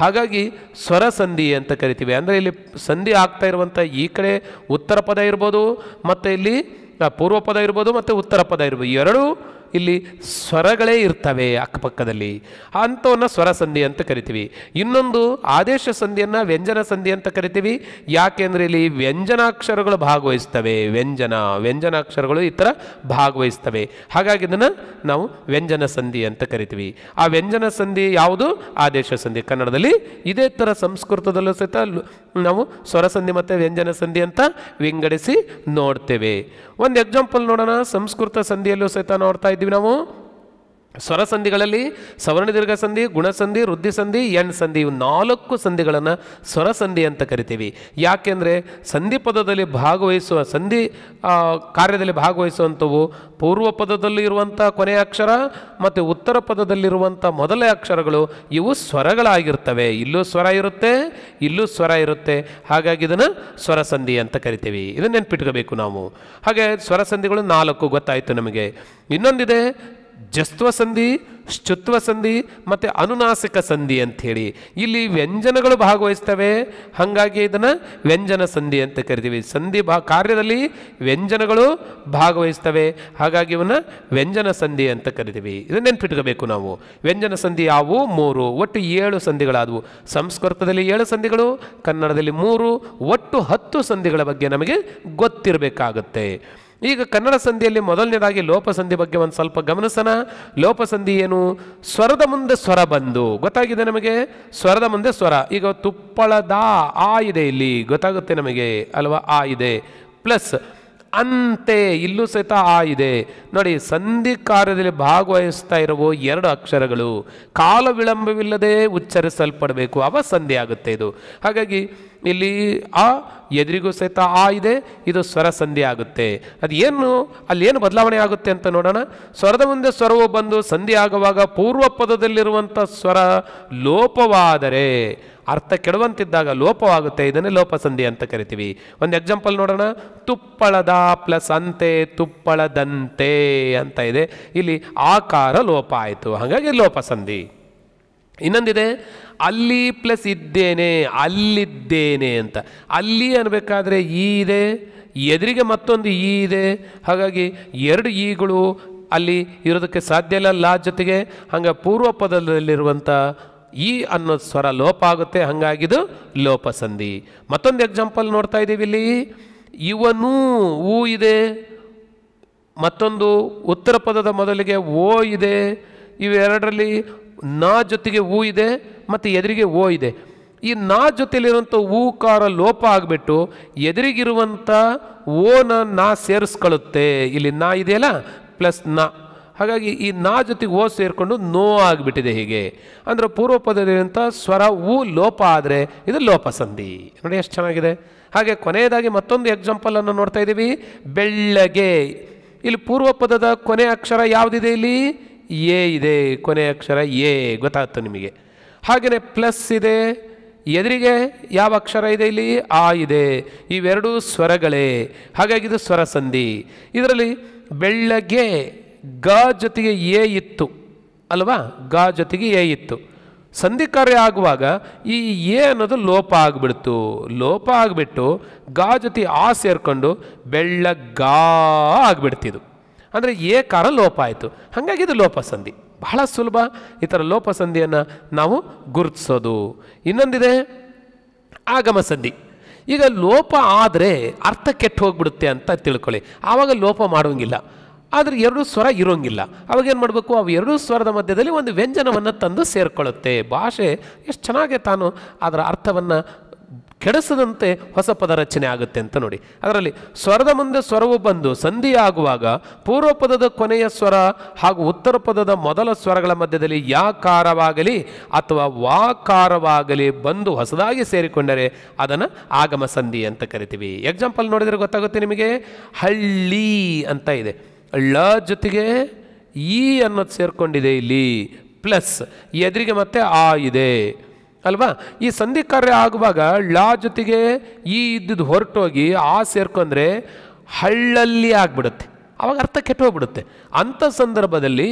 ಹಾಗಾಗಿ ಸ್ವರ ಸಂಧಿ ಅಂತ ಕರಿತೀವಿ ಅಂದರೆ ಇಲ್ಲಿ ಸಂಧಿ ಆಗ್ತಾ ಇರುವಂಥ ಈ ಕಡೆ ಉತ್ತರ ಪದ ಇರ್ಬೋದು ಮತ್ತು ಇಲ್ಲಿ ಪೂರ್ವ ಪದ ಇರ್ಬೋದು ಮತ್ತು ಉತ್ತರ ಪದ ಇರ್ಬೋದು ಎರಡೂ ಇಲ್ಲಿ ಸ್ವರಗಳೇ ಇರ್ತವೆ ಅಕ್ಕಪಕ್ಕದಲ್ಲಿ ಅಂಥವನ್ನ ಸ್ವರ ಸಂಧಿ ಅಂತ ಕರಿತೀವಿ ಇನ್ನೊಂದು ಆದೇಶ ಸಂಧಿಯನ್ನು ವ್ಯಂಜನ ಸಂಧಿ ಅಂತ ಕರಿತೀವಿ ಯಾಕೆಂದರೆ ಇಲ್ಲಿ ವ್ಯಂಜನಾಕ್ಷರಗಳು ಭಾಗವಹಿಸ್ತವೆ ವ್ಯಂಜನ ವ್ಯಂಜನಾಕ್ಷರಗಳು ಈ ಥರ ಭಾಗವಹಿಸ್ತವೆ ಹಾಗಾಗಿ ಇದನ್ನು ನಾವು ವ್ಯಂಜನ ಸಂಧಿ ಅಂತ ಕರಿತೀವಿ ಆ ವ್ಯಂಜನ ಸಂಧಿ ಯಾವುದು ಆದೇಶ ಸಂಧಿ ಕನ್ನಡದಲ್ಲಿ ಇದೇ ಥರ ಸಂಸ್ಕೃತದಲ್ಲೂ ಸಹಿತ ನಾವು ಸ್ವರ ಸಂಧಿ ಮತ್ತು ವ್ಯಂಜನ ಸಂಧಿ ಅಂತ ವಿಂಗಡಿಸಿ ನೋಡ್ತೇವೆ ಒಂದು ಎಕ್ಸಾಂಪಲ್ ನೋಡೋಣ ಸಂಸ್ಕೃತ ಸಂಧಿಯಲ್ಲೂ ಸಹಿತ ನೋಡ್ತಾ ಇದ್ದೀವಿ ಮಾಡ್ತೀವಿ ನಾವು ಸ್ವರ ಸಂಧಿಗಳಲ್ಲಿ ದೀರ್ಘ ಸಂಧಿ ಗುಣಸಂಧಿ ಸಂಧಿ ಎಣ್ ಸಂಧಿ ಇವು ನಾಲ್ಕು ಸಂಧಿಗಳನ್ನು ಸ್ವರ ಸಂಧಿ ಅಂತ ಕರಿತೀವಿ ಯಾಕೆಂದರೆ ಸಂಧಿ ಪದದಲ್ಲಿ ಭಾಗವಹಿಸುವ ಸಂಧಿ ಕಾರ್ಯದಲ್ಲಿ ಭಾಗವಹಿಸುವಂಥವು ಪೂರ್ವ ಪದದಲ್ಲಿ ಇರುವಂಥ ಕೊನೆಯ ಅಕ್ಷರ ಮತ್ತು ಉತ್ತರ ಪದದಲ್ಲಿರುವಂಥ ಮೊದಲ ಅಕ್ಷರಗಳು ಇವು ಸ್ವರಗಳಾಗಿರ್ತವೆ ಇಲ್ಲೂ ಸ್ವರ ಇರುತ್ತೆ ಇಲ್ಲೂ ಸ್ವರ ಇರುತ್ತೆ ಹಾಗಾಗಿ ಇದನ್ನು ಸ್ವರ ಸಂಧಿ ಅಂತ ಕರಿತೀವಿ ಇದನ್ನು ನೆನ್ಪಿಟ್ಕೋಬೇಕು ನಾವು ಹಾಗೆ ಸ್ವರ ಸಂಧಿಗಳು ನಾಲ್ಕು ಗೊತ್ತಾಯಿತು ನಮಗೆ ಇನ್ನೊಂದಿದೆ ಜಸ್ತ್ವ ಸಂಧಿ ಶುತ್ವ ಸಂಧಿ ಮತ್ತು ಅನುನಾಸಿಕ ಸಂಧಿ ಅಂಥೇಳಿ ಇಲ್ಲಿ ವ್ಯಂಜನಗಳು ಭಾಗವಹಿಸ್ತವೆ ಹಾಗಾಗಿ ಇದನ್ನು ವ್ಯಂಜನ ಸಂಧಿ ಅಂತ ಕರಿತೀವಿ ಸಂಧಿ ಭಾ ಕಾರ್ಯದಲ್ಲಿ ವ್ಯಂಜನಗಳು ಭಾಗವಹಿಸ್ತವೆ ಹಾಗಾಗಿ ಇವನ್ನ ವ್ಯಂಜನ ಸಂಧಿ ಅಂತ ಕರಿತೀವಿ ಇದನ್ನು ನೆನ್ಪಿಟ್ಕೋಬೇಕು ನಾವು ವ್ಯಂಜನ ಸಂಧಿ ಯಾವುವು ಮೂರು ಒಟ್ಟು ಏಳು ಸಂಧಿಗಳಾದವು ಸಂಸ್ಕೃತದಲ್ಲಿ ಏಳು ಸಂಧಿಗಳು ಕನ್ನಡದಲ್ಲಿ ಮೂರು ಒಟ್ಟು ಹತ್ತು ಸಂಧಿಗಳ ಬಗ್ಗೆ ನಮಗೆ ಗೊತ್ತಿರಬೇಕಾಗುತ್ತೆ ಈಗ ಕನ್ನಡ ಸಂಧಿಯಲ್ಲಿ ಮೊದಲನೇದಾಗಿ ಲೋಪಸಂಧಿ ಬಗ್ಗೆ ಒಂದು ಸ್ವಲ್ಪ ಗಮನಿಸೋಣ ಲೋಪಸಂಧಿ ಏನು ಸ್ವರದ ಮುಂದೆ ಸ್ವರ ಬಂದು ಗೊತ್ತಾಗಿದೆ ನಮಗೆ ಸ್ವರದ ಮುಂದೆ ಸ್ವರ ಈಗ ತುಪ್ಪಳದ ಆ ಇದೆ ಇಲ್ಲಿ ಗೊತ್ತಾಗುತ್ತೆ ನಮಗೆ ಅಲ್ವಾ ಆ ಇದೆ ಪ್ಲಸ್ ಅಂತೆ ಇಲ್ಲೂ ಸಹಿತ ಆ ಇದೆ ನೋಡಿ ಸಂಧಿ ಕಾರ್ಯದಲ್ಲಿ ಭಾಗವಹಿಸ್ತಾ ಇರುವ ಎರಡು ಅಕ್ಷರಗಳು ಕಾಲ ವಿಳಂಬವಿಲ್ಲದೆ ಉಚ್ಚರಿಸಲ್ಪಡಬೇಕು ಅವ ಸಂಧಿ ಆಗುತ್ತೆ ಇದು ಹಾಗಾಗಿ ಇಲ್ಲಿ ಆ ಎದುರಿಗೂ ಸಹಿತ ಆ ಇದೆ ಇದು ಸ್ವರ ಸಂಧಿ ಆಗುತ್ತೆ ಅದು ಅಲ್ಲಿ ಅಲ್ಲೇನು ಬದಲಾವಣೆ ಆಗುತ್ತೆ ಅಂತ ನೋಡೋಣ ಸ್ವರದ ಮುಂದೆ ಸ್ವರವು ಬಂದು ಸಂಧಿ ಆಗುವಾಗ ಪೂರ್ವ ಪದದಲ್ಲಿರುವಂಥ ಸ್ವರ ಲೋಪವಾದರೆ ಅರ್ಥ ಕೆಡುವಂತಿದ್ದಾಗ ಲೋಪವಾಗುತ್ತೆ ಇದನ್ನೇ ಸಂಧಿ ಅಂತ ಕರಿತೀವಿ ಒಂದು ಎಕ್ಸಾಂಪಲ್ ನೋಡೋಣ ತುಪ್ಪಳದ ಪ್ಲಸ್ ಅಂತೆ ತುಪ್ಪಳದಂತೆ ಅಂತ ಇದೆ ಇಲ್ಲಿ ಆಕಾರ ಲೋಪ ಆಯಿತು ಹಾಗಾಗಿ ಲೋಪ ಸಂಧಿ ಇನ್ನೊಂದಿದೆ ಅಲ್ಲಿ ಪ್ಲಸ್ ಇದ್ದೇನೆ ಅಲ್ಲಿದ್ದೇನೆ ಅಂತ ಅಲ್ಲಿ ಅನ್ನಬೇಕಾದ್ರೆ ಈ ಇದೆ ಎದುರಿಗೆ ಮತ್ತೊಂದು ಈ ಇದೆ ಹಾಗಾಗಿ ಎರಡು ಈಗಳು ಅಲ್ಲಿ ಇರೋದಕ್ಕೆ ಸಾಧ್ಯ ಇಲ್ಲ ಲಾ ಜೊತೆಗೆ ಹಂಗೆ ಪೂರ್ವ ಪದದಲ್ಲಿರುವಂಥ ಈ ಅನ್ನೋ ಸ್ವರ ಲೋಪ ಆಗುತ್ತೆ ಹಂಗಾಗಿದ್ದು ಲೋಪ ಸಂಧಿ ಮತ್ತೊಂದು ಎಕ್ಸಾಂಪಲ್ ನೋಡ್ತಾ ಇದ್ದೀವಿ ಇಲ್ಲಿ ಇವನು ಊ ಇದೆ ಮತ್ತೊಂದು ಉತ್ತರ ಪದದ ಮೊದಲಿಗೆ ಓ ಇದೆ ಇವೆರಡರಲ್ಲಿ ನಾ ಜೊತೆಗೆ ಹೂ ಇದೆ ಮತ್ತು ಎದುರಿಗೆ ಓ ಇದೆ ಈ ನಾ ಜೊತೆಯಲ್ಲಿರುವಂಥ ಕಾರ ಲೋಪ ಆಗಿಬಿಟ್ಟು ಎದುರಿಗಿರುವಂಥ ಓನ ನಾ ಸೇರಿಸ್ಕೊಳ್ಳುತ್ತೆ ಇಲ್ಲಿ ನಾ ಇದೆಯಲ್ಲ ಪ್ಲಸ್ ನಾ ಹಾಗಾಗಿ ಈ ನಾ ಜೊತೆಗೆ ಓ ಸೇರಿಕೊಂಡು ನೋ ಆಗಿಬಿಟ್ಟಿದೆ ಹೀಗೆ ಅಂದರೆ ಪದದಲ್ಲಿರುವಂಥ ಸ್ವರ ಊ ಲೋಪ ಆದರೆ ಇದು ಸಂಧಿ ನೋಡಿ ಎಷ್ಟು ಚೆನ್ನಾಗಿದೆ ಹಾಗೆ ಕೊನೆಯದಾಗಿ ಮತ್ತೊಂದು ಎಕ್ಸಾಂಪಲನ್ನು ನೋಡ್ತಾ ಇದ್ದೀವಿ ಬೆಳ್ಳಗೆ ಇಲ್ಲಿ ಪೂರ್ವ ಪದದ ಕೊನೆ ಅಕ್ಷರ ಯಾವುದಿದೆ ಇಲ್ಲಿ ಎ ಇದೆ ಕೊನೆಯ ಅಕ್ಷರ ಎ ಗೊತ್ತಾಗುತ್ತೆ ನಿಮಗೆ ಹಾಗೆಯೇ ಪ್ಲಸ್ ಇದೆ ಎದುರಿಗೆ ಯಾವ ಅಕ್ಷರ ಇದೆ ಇಲ್ಲಿ ಆ ಇದೆ ಇವೆರಡೂ ಸ್ವರಗಳೇ ಹಾಗಾಗಿ ಇದು ಸ್ವರ ಸಂಧಿ ಇದರಲ್ಲಿ ಬೆಳ್ಳಗೆ ಗ ಜೊತೆಗೆ ಎ ಇತ್ತು ಅಲ್ವಾ ಗ ಜೊತೆಗೆ ಎ ಇತ್ತು ಸಂಧಿ ಕಾರ್ಯ ಆಗುವಾಗ ಈ ಎ ಅನ್ನೋದು ಲೋಪ ಆಗಿಬಿಡ್ತು ಲೋಪ ಆಗಿಬಿಟ್ಟು ಗಾ ಜೊತೆ ಆ ಸೇರಿಕೊಂಡು ಬೆಳ್ಳಗಾ ಆಗಿಬಿಡ್ತಿದ್ದು ಅಂದರೆ ಏಕಾರ ಲೋಪ ಆಯಿತು ಹಾಗಾಗಿ ಇದು ಲೋಪಸಂಧಿ ಬಹಳ ಸುಲಭ ಈ ಥರ ಲೋಪಸಂಧಿಯನ್ನು ನಾವು ಗುರುತಿಸೋದು ಇನ್ನೊಂದಿದೆ ಆಗಮ ಸಂಧಿ ಈಗ ಲೋಪ ಆದರೆ ಅರ್ಥ ಕೆಟ್ಟು ಹೋಗ್ಬಿಡುತ್ತೆ ಅಂತ ತಿಳ್ಕೊಳ್ಳಿ ಆವಾಗ ಲೋಪ ಮಾಡೋಂಗಿಲ್ಲ ಆದರೆ ಎರಡೂ ಸ್ವರ ಇರೋಂಗಿಲ್ಲ ಅವಾಗೇನು ಏನು ಮಾಡಬೇಕು ಅವು ಎರಡೂ ಸ್ವರದ ಮಧ್ಯದಲ್ಲಿ ಒಂದು ವ್ಯಂಜನವನ್ನು ತಂದು ಸೇರಿಕೊಳ್ಳುತ್ತೆ ಭಾಷೆ ಎಷ್ಟು ಚೆನ್ನಾಗೆ ತಾನು ಅದರ ಅರ್ಥವನ್ನು ಕೆಡಿಸದಂತೆ ಹೊಸ ಪದ ರಚನೆ ಆಗುತ್ತೆ ಅಂತ ನೋಡಿ ಅದರಲ್ಲಿ ಸ್ವರದ ಮುಂದೆ ಸ್ವರವು ಬಂದು ಸಂಧಿ ಆಗುವಾಗ ಪೂರ್ವ ಪದದ ಕೊನೆಯ ಸ್ವರ ಹಾಗೂ ಉತ್ತರ ಪದದ ಮೊದಲ ಸ್ವರಗಳ ಮಧ್ಯದಲ್ಲಿ ಯಾಕಾರವಾಗಲಿ ಅಥವಾ ವಾಕಾರವಾಗಲಿ ಬಂದು ಹೊಸದಾಗಿ ಸೇರಿಕೊಂಡರೆ ಅದನ್ನು ಆಗಮ ಸಂಧಿ ಅಂತ ಕರಿತೀವಿ ಎಕ್ಸಾಂಪಲ್ ನೋಡಿದರೆ ಗೊತ್ತಾಗುತ್ತೆ ನಿಮಗೆ ಹಳ್ಳಿ ಅಂತ ಇದೆ ಳ ಜೊತೆಗೆ ಈ ಅನ್ನೋದು ಸೇರಿಕೊಂಡಿದೆ ಇಲ್ಲಿ ಪ್ಲಸ್ ಎದುರಿಗೆ ಮತ್ತೆ ಆ ಇದೆ ಅಲ್ವಾ ಈ ಸಂಧಿ ಕಾರ್ಯ ಆಗುವಾಗ ಲಾ ಜೊತೆಗೆ ಈ ಇದ್ದಿದ್ದು ಹೊರಟೋಗಿ ಆ ಸೇರ್ಕೊಂಡ್ರೆ ಹಳ್ಳಲ್ಲಿ ಆಗ್ಬಿಡುತ್ತೆ ಆವಾಗ ಅರ್ಥ ಹೋಗ್ಬಿಡುತ್ತೆ ಅಂಥ ಸಂದರ್ಭದಲ್ಲಿ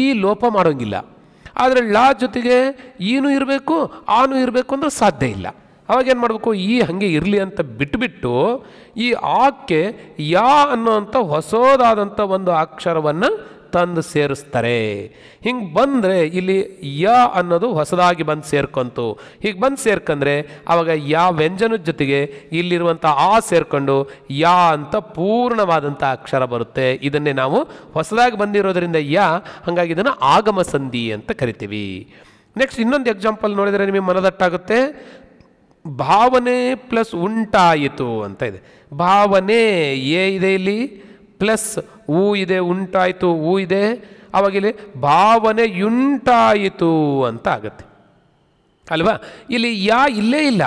ಈ ಲೋಪ ಮಾಡೋಂಗಿಲ್ಲ ಆದರೆ ಲಾ ಜೊತೆಗೆ ಈನೂ ಇರಬೇಕು ಆನೂ ಇರಬೇಕು ಅಂದ್ರೆ ಸಾಧ್ಯ ಇಲ್ಲ ಅವಾಗ ಏನು ಮಾಡಬೇಕು ಈ ಹಾಗೆ ಇರಲಿ ಅಂತ ಬಿಟ್ಟುಬಿಟ್ಟು ಈ ಆಕ್ಕೆ ಯಾ ಅಂಥ ಹೊಸದಾದಂಥ ಒಂದು ಅಕ್ಷರವನ್ನು ತಂದು ಸೇರಿಸ್ತಾರೆ ಹಿಂಗೆ ಬಂದರೆ ಇಲ್ಲಿ ಯ ಅನ್ನೋದು ಹೊಸದಾಗಿ ಬಂದು ಸೇರ್ಕೊಂತು ಹೀಗೆ ಬಂದು ಸೇರ್ಕೊಂಡ್ರೆ ಆವಾಗ ಯಾ ವ್ಯಂಜನದ ಜೊತೆಗೆ ಇಲ್ಲಿರುವಂಥ ಆ ಸೇರ್ಕೊಂಡು ಯಾ ಅಂತ ಪೂರ್ಣವಾದಂಥ ಅಕ್ಷರ ಬರುತ್ತೆ ಇದನ್ನೇ ನಾವು ಹೊಸದಾಗಿ ಬಂದಿರೋದರಿಂದ ಯ ಹಾಗಾಗಿ ಇದನ್ನು ಆಗಮ ಸಂಧಿ ಅಂತ ಕರಿತೀವಿ ನೆಕ್ಸ್ಟ್ ಇನ್ನೊಂದು ಎಕ್ಸಾಂಪಲ್ ನೋಡಿದರೆ ನಿಮಗೆ ಮನದಟ್ಟಾಗುತ್ತೆ ಭಾವನೆ ಪ್ಲಸ್ ಉಂಟಾಯಿತು ಅಂತ ಇದೆ ಭಾವನೆ ಏ ಇದೆ ಇಲ್ಲಿ ಪ್ಲಸ್ ಊ ಇದೆ ಉಂಟಾಯಿತು ಊ ಇದೆ ಭಾವನೆ ಭಾವನೆಯುಂಟಾಯಿತು ಅಂತ ಆಗತ್ತೆ ಅಲ್ವಾ ಇಲ್ಲಿ ಯಾ ಇಲ್ಲೇ ಇಲ್ಲ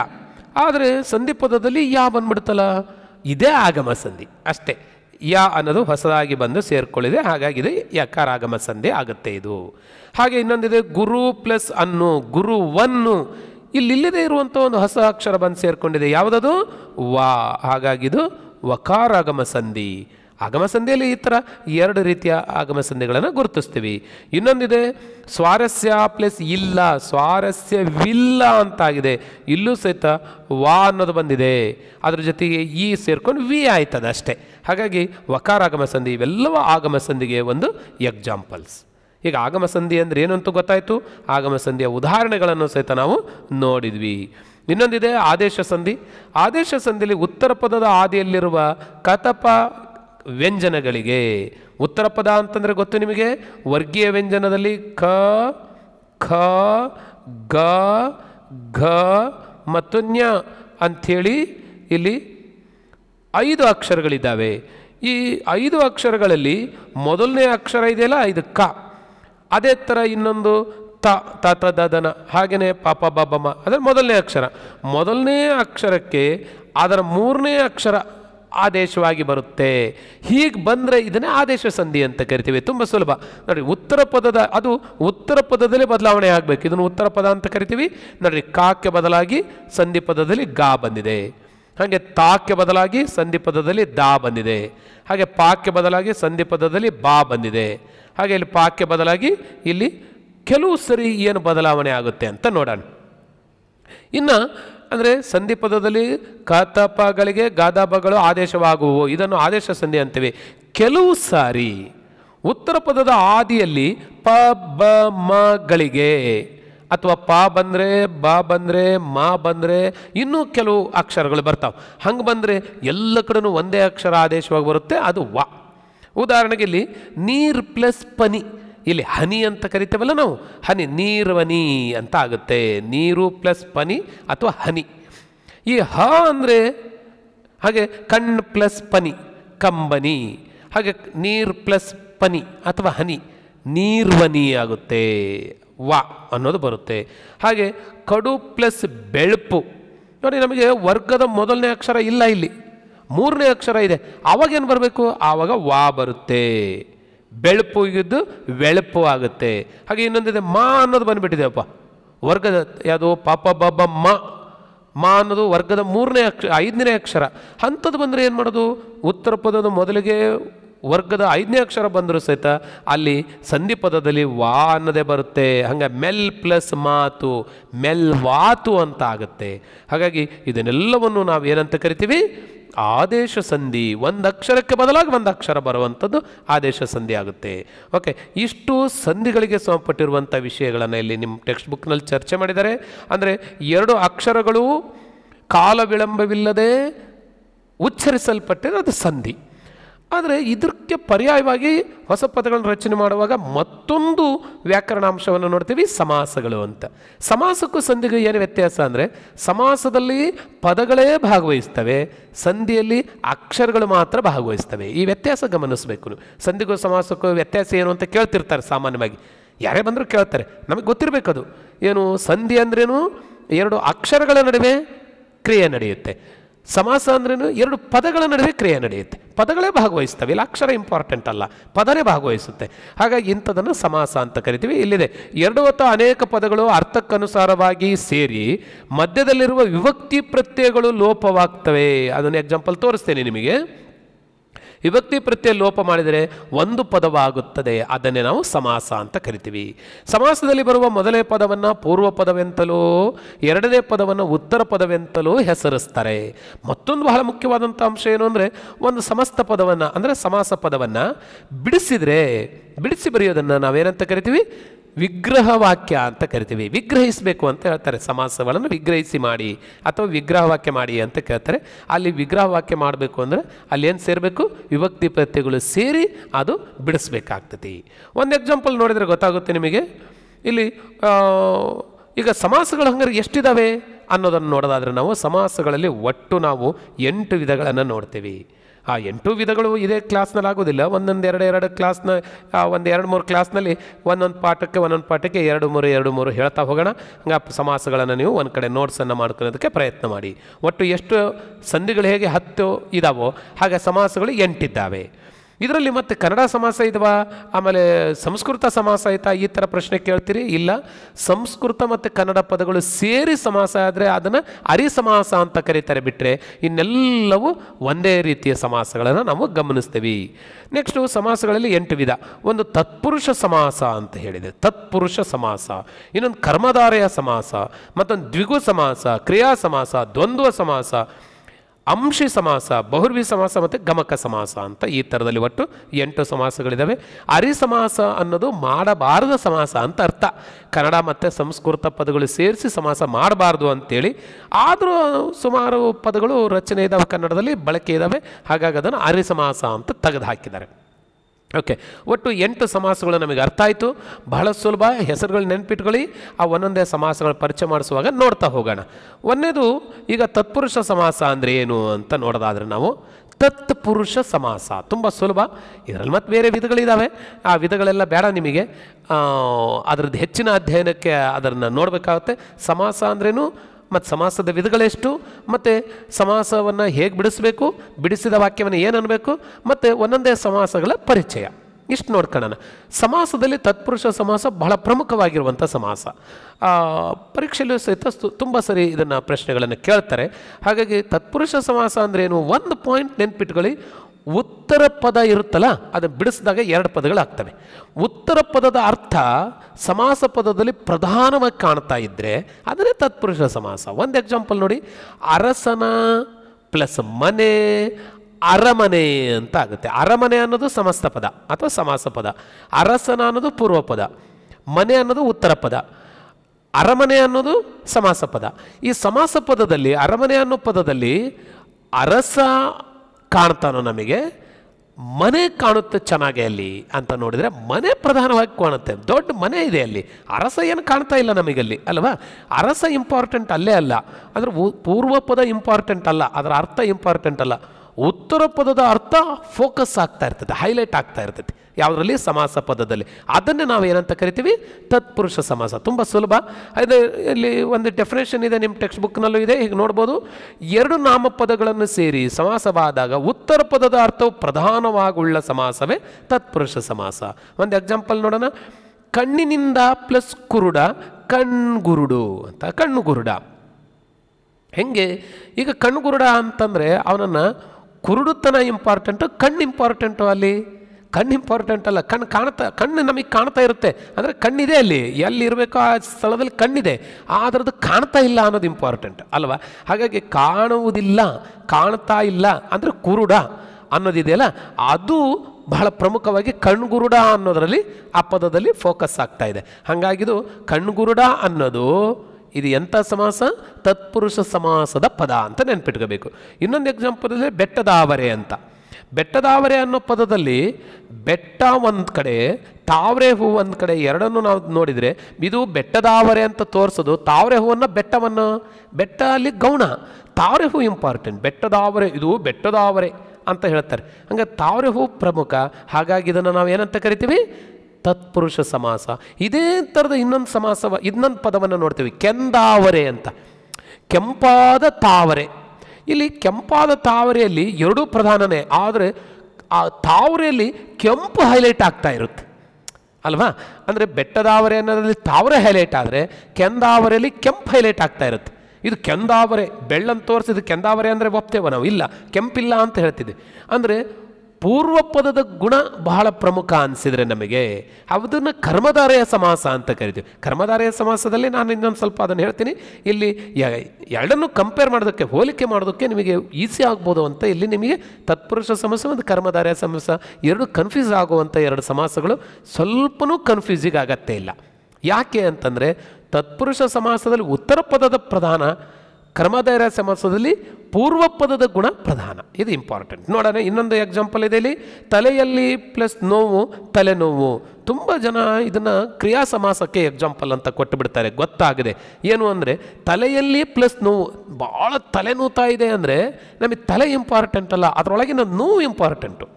ಆದರೆ ಸಂಧಿ ಪದದಲ್ಲಿ ಯಾ ಬಂದ್ಬಿಡ್ತಲ್ಲ ಇದೇ ಆಗಮ ಸಂಧಿ ಅಷ್ಟೇ ಯಾ ಅನ್ನೋದು ಹೊಸದಾಗಿ ಬಂದು ಸೇರ್ಕೊಳ್ಳಿದೆ ಹಾಗಾಗಿದೆ ಯಕಾರಾಗಮ ಸಂಧಿ ಆಗುತ್ತೆ ಇದು ಹಾಗೆ ಇನ್ನೊಂದಿದೆ ಗುರು ಪ್ಲಸ್ ಅನ್ನು ಗುರುವನ್ನು ಇಲ್ಲಿಲ್ಲದೆ ಇರುವಂಥ ಒಂದು ಹೊಸ ಅಕ್ಷರ ಬಂದು ಸೇರ್ಕೊಂಡಿದೆ ಯಾವುದದು ವಾ ಹಾಗಾಗಿದು ವಕಾರಾಗಮ ಸಂಧಿ ಆಗಮ ಸಂಧಿಯಲ್ಲಿ ಈ ಥರ ಎರಡು ರೀತಿಯ ಆಗಮ ಸಂಧಿಗಳನ್ನು ಗುರುತಿಸ್ತೀವಿ ಇನ್ನೊಂದಿದೆ ಸ್ವಾರಸ್ಯ ಪ್ಲಸ್ ಇಲ್ಲ ಸ್ವಾರಸ್ಯವಿಲ್ಲ ಅಂತಾಗಿದೆ ಇಲ್ಲೂ ಸಹಿತ ವಾ ಅನ್ನೋದು ಬಂದಿದೆ ಅದ್ರ ಜೊತೆಗೆ ಈ ಸೇರ್ಕೊಂಡು ವಿ ಆಯ್ತದ ಅಷ್ಟೇ ಹಾಗಾಗಿ ಆಗಮ ಸಂಧಿ ಇವೆಲ್ಲವ ಆಗಮ ಸಂಧಿಗೆ ಒಂದು ಎಕ್ಸಾಂಪಲ್ಸ್ ಈಗ ಆಗಮ ಸಂಧಿ ಅಂದರೆ ಏನು ಗೊತ್ತಾಯಿತು ಆಗಮ ಸಂಧಿಯ ಉದಾಹರಣೆಗಳನ್ನು ಸಹಿತ ನಾವು ನೋಡಿದ್ವಿ ಇನ್ನೊಂದಿದೆ ಆದೇಶ ಸಂಧಿ ಆದೇಶ ಸಂಧಿಯಲ್ಲಿ ಉತ್ತರ ಪದದ ಆದಿಯಲ್ಲಿರುವ ಕತಪ ವ್ಯಂಜನಗಳಿಗೆ ಉತ್ತರ ಪದ ಅಂತಂದರೆ ಗೊತ್ತು ನಿಮಗೆ ವರ್ಗೀಯ ವ್ಯಂಜನದಲ್ಲಿ ಕ ಖ ಗ ಘ ಮತ್ತು ನ್ಯ ಅಂಥೇಳಿ ಇಲ್ಲಿ ಐದು ಅಕ್ಷರಗಳಿದ್ದಾವೆ ಈ ಐದು ಅಕ್ಷರಗಳಲ್ಲಿ ಮೊದಲನೇ ಅಕ್ಷರ ಇದೆಯಲ್ಲ ಇದು ಕ ಅದೇ ಥರ ಇನ್ನೊಂದು ತ ತ ತ ದದನ ಹಾಗೆಯೇ ಪಾಪ ಬಾಬಮ್ಮ ಅದರ ಮೊದಲನೇ ಅಕ್ಷರ ಮೊದಲನೇ ಅಕ್ಷರಕ್ಕೆ ಅದರ ಮೂರನೇ ಅಕ್ಷರ ಆದೇಶವಾಗಿ ಬರುತ್ತೆ ಹೀಗೆ ಬಂದರೆ ಇದನ್ನೇ ಆದೇಶ ಸಂಧಿ ಅಂತ ಕರಿತೀವಿ ತುಂಬ ಸುಲಭ ನೋಡಿ ಉತ್ತರ ಪದದ ಅದು ಉತ್ತರ ಪದದಲ್ಲಿ ಬದಲಾವಣೆ ಆಗಬೇಕು ಇದನ್ನು ಉತ್ತರ ಪದ ಅಂತ ಕರಿತೀವಿ ನೋಡಿರಿ ಕಾಕ್ಕೆ ಬದಲಾಗಿ ಸಂಧಿ ಪದದಲ್ಲಿ ಗಾ ಬಂದಿದೆ ಹಾಗೆ ತಾಕ್ಕೆ ಬದಲಾಗಿ ಸಂಧಿ ಪದದಲ್ಲಿ ದಾ ಬಂದಿದೆ ಹಾಗೆ ಪಾಕ್ಕೆ ಬದಲಾಗಿ ಸಂಧಿ ಪದದಲ್ಲಿ ಬಾ ಬಂದಿದೆ ಹಾಗೆ ಇಲ್ಲಿ ಪಾಕ್ಕೆ ಬದಲಾಗಿ ಇಲ್ಲಿ ಕೆಲವು ಸರಿ ಏನು ಬದಲಾವಣೆ ಆಗುತ್ತೆ ಅಂತ ನೋಡೋಣ ಇನ್ನು ಅಂದರೆ ಸಂಧಿ ಪದದಲ್ಲಿ ಕಾತಪಗಳಿಗೆ ಗಾದಾಪಗಳು ಆದೇಶವಾಗುವು ಇದನ್ನು ಆದೇಶ ಸಂಧಿ ಅಂತೇವೆ ಕೆಲವು ಸಾರಿ ಉತ್ತರ ಪದದ ಆದಿಯಲ್ಲಿ ಪ ಬ ಮಗಳಿಗೆ ಅಥವಾ ಪ ಬಂದರೆ ಬ ಬಂದರೆ ಮಾ ಬಂದರೆ ಇನ್ನೂ ಕೆಲವು ಅಕ್ಷರಗಳು ಬರ್ತಾವೆ ಹಂಗೆ ಬಂದರೆ ಎಲ್ಲ ಕಡೆನೂ ಒಂದೇ ಅಕ್ಷರ ಆದೇಶವಾಗಿ ಬರುತ್ತೆ ಅದು ವ ಉದಾಹರಣೆಗೆ ಇಲ್ಲಿ ನೀರ್ ಪ್ಲಸ್ ಪನಿ ಇಲ್ಲಿ ಹನಿ ಅಂತ ಕರಿತೇವಲ್ಲ ನಾವು ಹನಿ ನೀರ್ವನಿ ಅಂತ ಆಗುತ್ತೆ ನೀರು ಪ್ಲಸ್ ಪನಿ ಅಥವಾ ಹನಿ ಈ ಹ ಅಂದರೆ ಹಾಗೆ ಕಣ್ ಪ್ಲಸ್ ಪನಿ ಕಂಬನಿ ಹಾಗೆ ನೀರು ಪ್ಲಸ್ ಪನಿ ಅಥವಾ ಹನಿ ನೀರ್ವನಿ ಆಗುತ್ತೆ ವಾ ಅನ್ನೋದು ಬರುತ್ತೆ ಹಾಗೆ ಕಡು ಪ್ಲಸ್ ಬೆಳಪು ನೋಡಿ ನಮಗೆ ವರ್ಗದ ಮೊದಲನೇ ಅಕ್ಷರ ಇಲ್ಲ ಇಲ್ಲಿ ಮೂರನೇ ಅಕ್ಷರ ಇದೆ ಆವಾಗೇನು ಬರಬೇಕು ಆವಾಗ ವಾ ಬರುತ್ತೆ ಬೆಳಪು ಇದ್ದು ವೆಳಪು ಆಗುತ್ತೆ ಹಾಗೆ ಇನ್ನೊಂದಿದೆ ಮಾ ಅನ್ನೋದು ಅಪ್ಪ ವರ್ಗದ ಯಾವುದು ಪಾಪ ಬಾಬ ಮ ಮಾ ಅನ್ನೋದು ವರ್ಗದ ಮೂರನೇ ಅಕ್ಷ ಐದನೇ ಅಕ್ಷರ ಅಂಥದ್ದು ಬಂದರೆ ಏನು ಮಾಡೋದು ಉತ್ತರ ಪದದ ಮೊದಲಿಗೆ ವರ್ಗದ ಐದನೇ ಅಕ್ಷರ ಬಂದರೂ ಸಹಿತ ಅಲ್ಲಿ ಸಂಧಿ ಪದದಲ್ಲಿ ವಾ ಅನ್ನೋದೇ ಬರುತ್ತೆ ಹಾಗೆ ಮೆಲ್ ಪ್ಲಸ್ ಮಾತು ಮೆಲ್ ವಾತು ಅಂತ ಆಗುತ್ತೆ ಹಾಗಾಗಿ ಇದನ್ನೆಲ್ಲವನ್ನು ನಾವು ಏನಂತ ಕರಿತೀವಿ ಆದೇಶ ಸಂಧಿ ಒಂದು ಅಕ್ಷರಕ್ಕೆ ಬದಲಾಗಿ ಒಂದು ಅಕ್ಷರ ಬರುವಂಥದ್ದು ಆದೇಶ ಸಂಧಿ ಆಗುತ್ತೆ ಓಕೆ ಇಷ್ಟು ಸಂಧಿಗಳಿಗೆ ಸಂಬಂಧಪಟ್ಟಿರುವಂಥ ವಿಷಯಗಳನ್ನು ಇಲ್ಲಿ ನಿಮ್ಮ ಟೆಕ್ಸ್ಟ್ ಬುಕ್ನಲ್ಲಿ ಚರ್ಚೆ ಮಾಡಿದ್ದಾರೆ ಅಂದರೆ ಎರಡು ಅಕ್ಷರಗಳು ಕಾಲ ವಿಳಂಬವಿಲ್ಲದೆ ಉಚ್ಚರಿಸಲ್ಪಟ್ಟಿರೋದು ಅದು ಸಂಧಿ ಆದರೆ ಇದಕ್ಕೆ ಪರ್ಯಾಯವಾಗಿ ಹೊಸ ಪದಗಳನ್ನು ರಚನೆ ಮಾಡುವಾಗ ಮತ್ತೊಂದು ವ್ಯಾಕರಣಾಂಶವನ್ನು ನೋಡ್ತೀವಿ ಸಮಾಸಗಳು ಅಂತ ಸಮಾಸಕ್ಕೂ ಸಂಧಿಗೂ ಏನು ವ್ಯತ್ಯಾಸ ಅಂದರೆ ಸಮಾಸದಲ್ಲಿ ಪದಗಳೇ ಭಾಗವಹಿಸ್ತವೆ ಸಂಧಿಯಲ್ಲಿ ಅಕ್ಷರಗಳು ಮಾತ್ರ ಭಾಗವಹಿಸ್ತವೆ ಈ ವ್ಯತ್ಯಾಸ ಗಮನಿಸಬೇಕು ಸಂಧಿಗೂ ಸಮಾಸಕ್ಕೂ ವ್ಯತ್ಯಾಸ ಏನು ಅಂತ ಕೇಳ್ತಿರ್ತಾರೆ ಸಾಮಾನ್ಯವಾಗಿ ಯಾರೇ ಬಂದರೂ ಕೇಳ್ತಾರೆ ನಮಗೆ ಗೊತ್ತಿರಬೇಕದು ಏನು ಸಂಧಿ ಅಂದ್ರೇನು ಎರಡು ಅಕ್ಷರಗಳ ನಡುವೆ ಕ್ರಿಯೆ ನಡೆಯುತ್ತೆ ಸಮಾಸ ಅಂದ್ರೇನು ಎರಡು ಪದಗಳ ನಡುವೆ ಕ್ರಿಯೆ ನಡೆಯುತ್ತೆ ಪದಗಳೇ ಭಾಗವಹಿಸ್ತವೆ ಇಲ್ಲಿ ಅಕ್ಷರ ಇಂಪಾರ್ಟೆಂಟ್ ಅಲ್ಲ ಪದನೇ ಭಾಗವಹಿಸುತ್ತೆ ಹಾಗಾಗಿ ಇಂಥದನ್ನು ಸಮಾಸ ಅಂತ ಕರಿತೀವಿ ಇಲ್ಲಿದೆ ಎರಡು ಅಥವಾ ಅನೇಕ ಪದಗಳು ಅರ್ಥಕ್ಕನುಸಾರವಾಗಿ ಸೇರಿ ಮಧ್ಯದಲ್ಲಿರುವ ವಿಭಕ್ತಿ ಪ್ರತ್ಯಯಗಳು ಲೋಪವಾಗ್ತವೆ ಅದನ್ನು ಎಕ್ಸಾಂಪಲ್ ತೋರಿಸ್ತೇನೆ ನಿಮಗೆ ವಿಭಕ್ತಿ ಪ್ರತ್ಯಯ ಲೋಪ ಮಾಡಿದರೆ ಒಂದು ಪದವಾಗುತ್ತದೆ ಅದನ್ನೇ ನಾವು ಸಮಾಸ ಅಂತ ಕರಿತೀವಿ ಸಮಾಸದಲ್ಲಿ ಬರುವ ಮೊದಲನೇ ಪದವನ್ನು ಪೂರ್ವ ಪದವೆಂತಲೋ ಎರಡನೇ ಪದವನ್ನು ಉತ್ತರ ಪದವೆಂತಲೂ ಹೆಸರಿಸ್ತಾರೆ ಮತ್ತೊಂದು ಬಹಳ ಮುಖ್ಯವಾದಂಥ ಅಂಶ ಏನು ಅಂದರೆ ಒಂದು ಸಮಸ್ತ ಪದವನ್ನು ಅಂದರೆ ಸಮಾಸ ಪದವನ್ನು ಬಿಡಿಸಿದರೆ ಬಿಡಿಸಿ ಬರೆಯೋದನ್ನು ನಾವೇನಂತ ಕರಿತೀವಿ ವಿಗ್ರಹ ವಾಕ್ಯ ಅಂತ ಕರಿತೀವಿ ವಿಗ್ರಹಿಸಬೇಕು ಅಂತ ಹೇಳ್ತಾರೆ ಸಮಾಸಗಳನ್ನು ವಿಗ್ರಹಿಸಿ ಮಾಡಿ ಅಥವಾ ವಿಗ್ರಹ ವಾಕ್ಯ ಮಾಡಿ ಅಂತ ಕೇಳ್ತಾರೆ ಅಲ್ಲಿ ವಿಗ್ರಹ ವಾಕ್ಯ ಮಾಡಬೇಕು ಅಂದರೆ ಅಲ್ಲಿ ಏನು ಸೇರಬೇಕು ವಿಭಕ್ತಿ ಪ್ರತ್ಯಗಳು ಸೇರಿ ಅದು ಬಿಡಿಸ್ಬೇಕಾಗ್ತತಿ ಒಂದು ಎಕ್ಸಾಂಪಲ್ ನೋಡಿದರೆ ಗೊತ್ತಾಗುತ್ತೆ ನಿಮಗೆ ಇಲ್ಲಿ ಈಗ ಸಮಾಸಗಳು ಹಂಗಾರೆ ಎಷ್ಟಿದ್ದಾವೆ ಅನ್ನೋದನ್ನು ನೋಡೋದಾದರೆ ನಾವು ಸಮಾಸಗಳಲ್ಲಿ ಒಟ್ಟು ನಾವು ಎಂಟು ವಿಧಗಳನ್ನು ನೋಡ್ತೀವಿ ಆ ಎಂಟು ವಿಧಗಳು ಇದೇ ಕ್ಲಾಸ್ನಲ್ಲಿ ಆಗೋದಿಲ್ಲ ಒಂದೊಂದು ಎರಡು ಎರಡು ಕ್ಲಾಸ್ನ ಒಂದು ಎರಡು ಮೂರು ಕ್ಲಾಸ್ನಲ್ಲಿ ಒಂದೊಂದು ಪಾಠಕ್ಕೆ ಒಂದೊಂದು ಪಾಠಕ್ಕೆ ಎರಡು ಮೂರು ಎರಡು ಮೂರು ಹೇಳ್ತಾ ಹೋಗೋಣ ಹಂಗೆ ಸಮಾಸಗಳನ್ನು ನೀವು ಒಂದು ಕಡೆ ನೋಟ್ಸನ್ನು ಮಾಡ್ಕೊಳ್ಳೋದಕ್ಕೆ ಪ್ರಯತ್ನ ಮಾಡಿ ಒಟ್ಟು ಎಷ್ಟು ಸಂಧಿಗಳು ಹೇಗೆ ಹತ್ತು ಇದ್ದಾವೋ ಹಾಗೆ ಸಮಾಸಗಳು ಎಂಟಿದ್ದಾವೆ ಇದರಲ್ಲಿ ಮತ್ತೆ ಕನ್ನಡ ಸಮಾಸ ಇದವಾ ಆಮೇಲೆ ಸಂಸ್ಕೃತ ಸಮಾಸ ಆಯ್ತಾ ಈ ಥರ ಪ್ರಶ್ನೆ ಕೇಳ್ತೀರಿ ಇಲ್ಲ ಸಂಸ್ಕೃತ ಮತ್ತು ಕನ್ನಡ ಪದಗಳು ಸೇರಿ ಸಮಾಸ ಆದರೆ ಅದನ್ನು ಅರಿ ಸಮಾಸ ಅಂತ ಕರೀತಾರೆ ಬಿಟ್ಟರೆ ಇನ್ನೆಲ್ಲವೂ ಒಂದೇ ರೀತಿಯ ಸಮಾಸಗಳನ್ನು ನಾವು ಗಮನಿಸ್ತೀವಿ ನೆಕ್ಸ್ಟು ಸಮಾಸಗಳಲ್ಲಿ ಎಂಟು ವಿಧ ಒಂದು ತತ್ಪುರುಷ ಸಮಾಸ ಅಂತ ಹೇಳಿದೆ ತತ್ಪುರುಷ ಸಮಾಸ ಇನ್ನೊಂದು ಕರ್ಮಧಾರೆಯ ಸಮಾಸ ಮತ್ತೊಂದು ದ್ವಿಗು ಸಮಾಸ ಕ್ರಿಯಾ ಸಮಾಸ ದ್ವಂದ್ವ ಸಮಾಸ ಅಂಶಿ ಸಮಾಸ ಬಹುರ್ವಿ ಸಮಾಸ ಮತ್ತು ಗಮಕ ಸಮಾಸ ಅಂತ ಈ ಥರದಲ್ಲಿ ಒಟ್ಟು ಎಂಟು ಸಮಾಸಗಳಿದ್ದಾವೆ ಅರಿ ಸಮಾಸ ಅನ್ನೋದು ಮಾಡಬಾರದ ಸಮಾಸ ಅಂತ ಅರ್ಥ ಕನ್ನಡ ಮತ್ತು ಸಂಸ್ಕೃತ ಪದಗಳು ಸೇರಿಸಿ ಸಮಾಸ ಮಾಡಬಾರ್ದು ಅಂತೇಳಿ ಆದರೂ ಸುಮಾರು ಪದಗಳು ರಚನೆ ಇದ್ದಾವೆ ಕನ್ನಡದಲ್ಲಿ ಬಳಕೆ ಇದ್ದಾವೆ ಹಾಗಾಗಿ ಅದನ್ನು ಅರಿ ಸಮಾಸ ಅಂತ ತೆಗೆದುಹಾಕಿದ್ದಾರೆ ಹಾಕಿದ್ದಾರೆ ಓಕೆ ಒಟ್ಟು ಎಂಟು ಸಮಾಸಗಳು ನಮಗೆ ಅರ್ಥ ಆಯಿತು ಬಹಳ ಸುಲಭ ಹೆಸರುಗಳು ನೆನ್ಪಿಟ್ಕೊಳ್ಳಿ ಆ ಒಂದೊಂದೇ ಸಮಾಸಗಳ ಪರಿಚಯ ಮಾಡಿಸುವಾಗ ನೋಡ್ತಾ ಹೋಗೋಣ ಒಂದೇದು ಈಗ ತತ್ಪುರುಷ ಸಮಾಸ ಅಂದರೆ ಏನು ಅಂತ ನೋಡೋದಾದರೆ ನಾವು ತತ್ಪುರುಷ ಸಮಾಸ ತುಂಬ ಸುಲಭ ಇದರಲ್ಲಿ ಮತ್ತು ಬೇರೆ ವಿಧಗಳಿದ್ದಾವೆ ಆ ವಿಧಗಳೆಲ್ಲ ಬೇಡ ನಿಮಗೆ ಅದರದ್ದು ಹೆಚ್ಚಿನ ಅಧ್ಯಯನಕ್ಕೆ ಅದನ್ನು ನೋಡಬೇಕಾಗುತ್ತೆ ಸಮಾಸ ಅಂದ್ರೇನು ಮತ್ತು ಸಮಾಸದ ವಿಧಗಳೆಷ್ಟು ಮತ್ತು ಸಮಾಸವನ್ನು ಹೇಗೆ ಬಿಡಿಸಬೇಕು ಬಿಡಿಸಿದ ವಾಕ್ಯವನ್ನು ಏನು ಅನ್ನಬೇಕು ಮತ್ತು ಒಂದೊಂದೇ ಸಮಾಸಗಳ ಪರಿಚಯ ಇಷ್ಟು ನೋಡ್ಕೊಳ್ಳೋಣ ಸಮಾಸದಲ್ಲಿ ತತ್ಪುರುಷ ಸಮಾಸ ಬಹಳ ಪ್ರಮುಖವಾಗಿರುವಂಥ ಸಮಾಸ ಪರೀಕ್ಷೆಯಲ್ಲೂ ಸಹಿತ ತುಂಬ ಸರಿ ಇದನ್ನು ಪ್ರಶ್ನೆಗಳನ್ನು ಕೇಳ್ತಾರೆ ಹಾಗಾಗಿ ತತ್ಪುರುಷ ಸಮಾಸ ಅಂದ್ರೇನು ಒಂದು ಪಾಯಿಂಟ್ ನೆನ್ಪಿಟ್ಕೊಳ್ಳಿ ಉತ್ತರ ಪದ ಇರುತ್ತಲ್ಲ ಅದನ್ನು ಬಿಡಿಸಿದಾಗ ಎರಡು ಪದಗಳಾಗ್ತವೆ ಉತ್ತರ ಪದದ ಅರ್ಥ ಸಮಾಸ ಪದದಲ್ಲಿ ಪ್ರಧಾನವಾಗಿ ಕಾಣ್ತಾ ಇದ್ದರೆ ಅದನ್ನೇ ತತ್ಪುರುಷ ಸಮಾಸ ಒಂದು ಎಕ್ಸಾಂಪಲ್ ನೋಡಿ ಅರಸನ ಪ್ಲಸ್ ಮನೆ ಅರಮನೆ ಅಂತ ಆಗುತ್ತೆ ಅರಮನೆ ಅನ್ನೋದು ಸಮಸ್ತ ಪದ ಅಥವಾ ಸಮಾಸ ಪದ ಅರಸನ ಅನ್ನೋದು ಪೂರ್ವ ಪದ ಮನೆ ಅನ್ನೋದು ಉತ್ತರ ಪದ ಅರಮನೆ ಅನ್ನೋದು ಸಮಾಸ ಪದ ಈ ಸಮಾಸ ಪದದಲ್ಲಿ ಅರಮನೆ ಅನ್ನೋ ಪದದಲ್ಲಿ ಅರಸ ಕಾಣ್ತಾನೋ ನಮಗೆ ಮನೆ ಕಾಣುತ್ತೆ ಚೆನ್ನಾಗೆ ಅಲ್ಲಿ ಅಂತ ನೋಡಿದರೆ ಮನೆ ಪ್ರಧಾನವಾಗಿ ಕಾಣುತ್ತೆ ದೊಡ್ಡ ಮನೆ ಇದೆ ಅಲ್ಲಿ ಅರಸ ಏನು ಕಾಣ್ತಾ ಇಲ್ಲ ನಮಗಲ್ಲಿ ಅಲ್ವಾ ಅರಸ ಇಂಪಾರ್ಟೆಂಟ್ ಅಲ್ಲೇ ಅಲ್ಲ ಅಂದರೆ ಪೂರ್ವಪದ ಇಂಪಾರ್ಟೆಂಟ್ ಅಲ್ಲ ಅದರ ಅರ್ಥ ಇಂಪಾರ್ಟೆಂಟ್ ಅಲ್ಲ ಉತ್ತರ ಪದದ ಅರ್ಥ ಫೋಕಸ್ ಆಗ್ತಾ ಇರ್ತದೆ ಹೈಲೈಟ್ ಆಗ್ತಾ ಇರ್ತದೆ ಯಾವುದರಲ್ಲಿ ಸಮಾಸ ಪದದಲ್ಲಿ ಅದನ್ನೇ ನಾವು ಏನಂತ ಕರಿತೀವಿ ತತ್ಪುರುಷ ಸಮಾಸ ತುಂಬ ಸುಲಭ ಅದು ಇಲ್ಲಿ ಒಂದು ಡೆಫಿನೇಷನ್ ಇದೆ ನಿಮ್ಮ ಟೆಕ್ಸ್ಟ್ ಬುಕ್ನಲ್ಲೂ ಇದೆ ಹೀಗೆ ನೋಡ್ಬೋದು ಎರಡು ನಾಮಪದಗಳನ್ನು ಸೇರಿ ಸಮಾಸವಾದಾಗ ಉತ್ತರ ಪದದ ಅರ್ಥವು ಪ್ರಧಾನವಾಗುಳ್ಳ ಸಮಾಸವೇ ತತ್ಪುರುಷ ಸಮಾಸ ಒಂದು ಎಕ್ಸಾಂಪಲ್ ನೋಡೋಣ ಕಣ್ಣಿನಿಂದ ಪ್ಲಸ್ ಕುರುಡ ಕಣ್ಗುರುಡು ಅಂತ ಕಣ್ಣುಗುರುಡ ಹೆಂಗೆ ಈಗ ಕಣ್ಣುಗುರುಡ ಅಂತಂದರೆ ಅವನನ್ನು ಕುರುಡುತನ ಇಂಪಾರ್ಟೆಂಟು ಕಣ್ಣು ಇಂಪಾರ್ಟೆಂಟು ಅಲ್ಲಿ ಕಣ್ಣು ಇಂಪಾರ್ಟೆಂಟ್ ಅಲ್ಲ ಕಣ್ಣು ಕಾಣ್ತಾ ಕಣ್ಣು ನಮಗೆ ಕಾಣ್ತಾ ಇರುತ್ತೆ ಅಂದರೆ ಕಣ್ಣಿದೆ ಅಲ್ಲಿ ಎಲ್ಲಿರಬೇಕೋ ಆ ಸ್ಥಳದಲ್ಲಿ ಕಣ್ಣಿದೆ ಆದ್ರದ್ದು ಕಾಣ್ತಾ ಇಲ್ಲ ಅನ್ನೋದು ಇಂಪಾರ್ಟೆಂಟ್ ಅಲ್ವಾ ಹಾಗಾಗಿ ಕಾಣುವುದಿಲ್ಲ ಕಾಣ್ತಾ ಇಲ್ಲ ಅಂದರೆ ಕುರುಡ ಅನ್ನೋದಿದೆಯಲ್ಲ ಅದು ಬಹಳ ಪ್ರಮುಖವಾಗಿ ಕಣ್ಗುರುಡ ಅನ್ನೋದರಲ್ಲಿ ಆ ಪದದಲ್ಲಿ ಫೋಕಸ್ ಆಗ್ತಾ ಇದೆ ಹಾಗಾಗಿದು ಕಣ್ಗುರುಡ ಅನ್ನೋದು ಇದು ಎಂಥ ಸಮಾಸ ತತ್ಪುರುಷ ಸಮಾಸದ ಪದ ಅಂತ ನೆನ್ಪಿಟ್ಕೋಬೇಕು ಇನ್ನೊಂದು ಎಕ್ಸಾಂಪಲ್ ಅಂದರೆ ಬೆಟ್ಟದಾವರೆ ಅಂತ ಬೆಟ್ಟದಾವರೆ ಅನ್ನೋ ಪದದಲ್ಲಿ ಬೆಟ್ಟ ಒಂದು ಕಡೆ ತಾವರೆ ಹೂ ಒಂದು ಕಡೆ ಎರಡನ್ನು ನಾವು ನೋಡಿದರೆ ಇದು ಬೆಟ್ಟದಾವರೆ ಅಂತ ತೋರಿಸೋದು ತಾವರೆ ಹೂವನ್ನು ಬೆಟ್ಟವನ್ನು ಬೆಟ್ಟ ಅಲ್ಲಿ ಗೌಣ ತಾವರೆ ಹೂ ಇಂಪಾರ್ಟೆಂಟ್ ಬೆಟ್ಟದಾವರೆ ಇದು ಬೆಟ್ಟದಾವರೆ ಅಂತ ಹೇಳ್ತಾರೆ ಹಂಗೆ ತಾವರೆ ಹೂ ಪ್ರಮುಖ ಹಾಗಾಗಿ ಇದನ್ನು ನಾವು ಏನಂತ ಕರಿತೀವಿ ತತ್ಪುರುಷ ಸಮಾಸ ಇದೇ ಥರದ ಇನ್ನೊಂದು ಸಮಾಸವ ಇನ್ನೊಂದು ಪದವನ್ನು ನೋಡ್ತೀವಿ ಕೆಂದಾವರೆ ಅಂತ ಕೆಂಪಾದ ತಾವರೆ ಇಲ್ಲಿ ಕೆಂಪಾದ ತಾವರೆಯಲ್ಲಿ ಎರಡೂ ಪ್ರಧಾನನೇ ಆದರೆ ಆ ತಾವರೆಯಲ್ಲಿ ಕೆಂಪು ಹೈಲೈಟ್ ಆಗ್ತಾ ಇರುತ್ತೆ ಅಲ್ವಾ ಅಂದರೆ ಬೆಟ್ಟದಾವರೆ ಅನ್ನೋದ್ರಲ್ಲಿ ತಾವರೆ ಹೈಲೈಟ್ ಆದರೆ ಕೆಂದಾವರೆಯಲ್ಲಿ ಕೆಂಪು ಹೈಲೈಟ್ ಆಗ್ತಾ ಇರುತ್ತೆ ಇದು ಕೆಂದಾವರೆ ಬೆಳ್ಳನ್ನು ತೋರಿಸಿದ ಕೆಂದಾವರೆ ಅಂದರೆ ಒಪ್ತೇವ ನಾವು ಇಲ್ಲ ಕೆಂಪಿಲ್ಲ ಅಂತ ಹೇಳ್ತಿದ್ದೆ ಅಂದರೆ ಪೂರ್ವಪದದ ಗುಣ ಬಹಳ ಪ್ರಮುಖ ಅನಿಸಿದರೆ ನಮಗೆ ಅದನ್ನು ಕರ್ಮಧಾರೆಯ ಸಮಾಸ ಅಂತ ಕರಿತೀವಿ ಕರ್ಮಧಾರೆಯ ಸಮಾಸದಲ್ಲಿ ನಾನು ಇನ್ನೊಂದು ಸ್ವಲ್ಪ ಅದನ್ನು ಹೇಳ್ತೀನಿ ಇಲ್ಲಿ ಎರಡನ್ನು ಕಂಪೇರ್ ಮಾಡೋದಕ್ಕೆ ಹೋಲಿಕೆ ಮಾಡೋದಕ್ಕೆ ನಿಮಗೆ ಈಸಿ ಆಗ್ಬೋದು ಅಂತ ಇಲ್ಲಿ ನಿಮಗೆ ತತ್ಪುರುಷ ಸಮಾಸ ಮತ್ತು ಕರ್ಮಧಾರೆಯ ಸಮಾಸ ಎರಡು ಕನ್ಫ್ಯೂಸ್ ಆಗುವಂಥ ಎರಡು ಸಮಾಸಗಳು ಸ್ವಲ್ಪನೂ ಕನ್ಫ್ಯೂಸಿಗೆ ಆಗತ್ತೇ ಇಲ್ಲ ಯಾಕೆ ಅಂತಂದರೆ ತತ್ಪುರುಷ ಸಮಾಸದಲ್ಲಿ ಉತ್ತರ ಪದದ ಪ್ರಧಾನ ಕರ್ಮದೈರ ಸಮಾಸದಲ್ಲಿ ಪೂರ್ವಪದದ ಗುಣ ಪ್ರಧಾನ ಇದು ಇಂಪಾರ್ಟೆಂಟ್ ನೋಡೋಣ ಇನ್ನೊಂದು ಎಕ್ಸಾಂಪಲ್ ಇದೆ ಇಲ್ಲಿ ತಲೆಯಲ್ಲಿ ಪ್ಲಸ್ ನೋವು ತಲೆನೋವು ತುಂಬ ಜನ ಇದನ್ನು ಕ್ರಿಯಾ ಸಮಾಸಕ್ಕೆ ಎಕ್ಸಾಂಪಲ್ ಅಂತ ಕೊಟ್ಟು ಬಿಡ್ತಾರೆ ಗೊತ್ತಾಗಿದೆ ಏನು ಅಂದರೆ ತಲೆಯಲ್ಲಿ ಪ್ಲಸ್ ನೋವು ಭಾಳ ತಲೆನೂತಾ ಇದೆ ಅಂದರೆ ನಮಗೆ ತಲೆ ಇಂಪಾರ್ಟೆಂಟ್ ಅಲ್ಲ ಅದರೊಳಗಿನ ನೋವು ಇಂಪಾರ್ಟೆಂಟು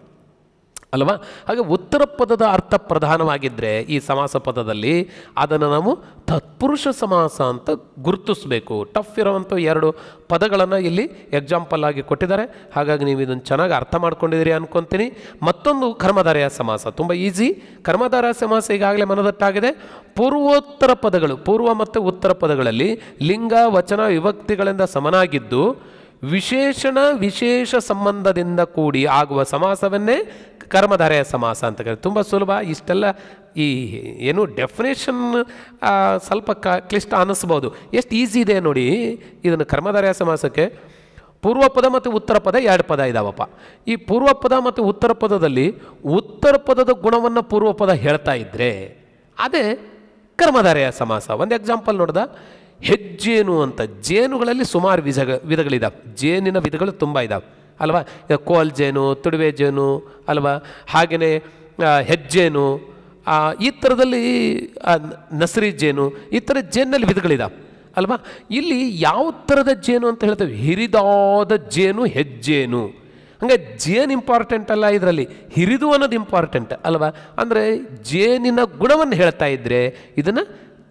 ಅಲ್ವಾ ಹಾಗೆ ಉತ್ತರ ಪದದ ಅರ್ಥ ಪ್ರಧಾನವಾಗಿದ್ದರೆ ಈ ಸಮಾಸ ಪದದಲ್ಲಿ ಅದನ್ನು ನಾವು ತತ್ಪುರುಷ ಸಮಾಸ ಅಂತ ಗುರುತಿಸಬೇಕು ಟಫ್ ಇರುವಂಥ ಎರಡು ಪದಗಳನ್ನು ಇಲ್ಲಿ ಎಕ್ಸಾಂಪಲ್ ಆಗಿ ಕೊಟ್ಟಿದ್ದಾರೆ ಹಾಗಾಗಿ ನೀವು ಇದನ್ನು ಚೆನ್ನಾಗಿ ಅರ್ಥ ಮಾಡ್ಕೊಂಡಿದ್ದೀರಿ ಅನ್ಕೊತೀನಿ ಮತ್ತೊಂದು ಕರ್ಮಧಾರೆಯ ಸಮಾಸ ತುಂಬ ಈಸಿ ಕರ್ಮಧಾರ ಸಮಾಸ ಈಗಾಗಲೇ ಮನದಟ್ಟಾಗಿದೆ ಪೂರ್ವೋತ್ತರ ಪದಗಳು ಪೂರ್ವ ಮತ್ತು ಉತ್ತರ ಪದಗಳಲ್ಲಿ ಲಿಂಗ ವಚನ ವಿಭಕ್ತಿಗಳಿಂದ ಸಮನಾಗಿದ್ದು ವಿಶೇಷಣ ವಿಶೇಷ ಸಂಬಂಧದಿಂದ ಕೂಡಿ ಆಗುವ ಸಮಾಸವನ್ನೇ ಕರ್ಮಧಾರೆಯ ಸಮಾಸ ಅಂತ ಕರೆ ತುಂಬ ಸುಲಭ ಇಷ್ಟೆಲ್ಲ ಈ ಏನು ಡೆಫಿನೇಷನ್ ಸ್ವಲ್ಪ ಕ ಕ್ಲಿಷ್ಟ ಅನ್ನಿಸ್ಬೋದು ಎಷ್ಟು ಈಸಿ ಇದೆ ನೋಡಿ ಇದನ್ನು ಕರ್ಮಧಾರೆಯ ಸಮಾಸಕ್ಕೆ ಪೂರ್ವ ಪದ ಮತ್ತು ಉತ್ತರ ಪದ ಎರಡು ಪದ ಇದಾವಪ್ಪ ಈ ಪೂರ್ವ ಪದ ಮತ್ತು ಉತ್ತರ ಪದದಲ್ಲಿ ಉತ್ತರ ಪದದ ಗುಣವನ್ನು ಪೂರ್ವ ಪದ ಹೇಳ್ತಾ ಇದ್ದರೆ ಅದೇ ಕರ್ಮಧಾರೆಯ ಸಮಾಸ ಒಂದು ಎಕ್ಸಾಂಪಲ್ ನೋಡ್ದ ಹೆಜ್ಜೇನು ಅಂತ ಜೇನುಗಳಲ್ಲಿ ಸುಮಾರು ವಿಧ ವಿಧಗಳಿದ್ದಾವೆ ಜೇನಿನ ವಿಧಗಳು ತುಂಬ ಇದ್ದಾವೆ ಅಲ್ವಾ ಕೋಲ್ ಜೇನು ತುಡುವೆ ಜೇನು ಅಲ್ವಾ ಹಾಗೆಯೇ ಹೆಜ್ಜೇನು ಈ ಥರದಲ್ಲಿ ನಸರಿ ಜೇನು ಈ ಥರ ಜೇನಲ್ಲಿ ವಿಧಗಳಿದ್ದಾವೆ ಅಲ್ವಾ ಇಲ್ಲಿ ಯಾವ ಥರದ ಜೇನು ಅಂತ ಹೇಳ್ತೇವೆ ಹಿರಿದಾದ ಜೇನು ಹೆಜ್ಜೇನು ಹಂಗೆ ಜೇನು ಇಂಪಾರ್ಟೆಂಟ್ ಅಲ್ಲ ಇದರಲ್ಲಿ ಹಿರಿದು ಅನ್ನೋದು ಇಂಪಾರ್ಟೆಂಟ್ ಅಲ್ವಾ ಅಂದರೆ ಜೇನಿನ ಗುಣವನ್ನು ಹೇಳ್ತಾ ಇದ್ದರೆ ಇದನ್ನು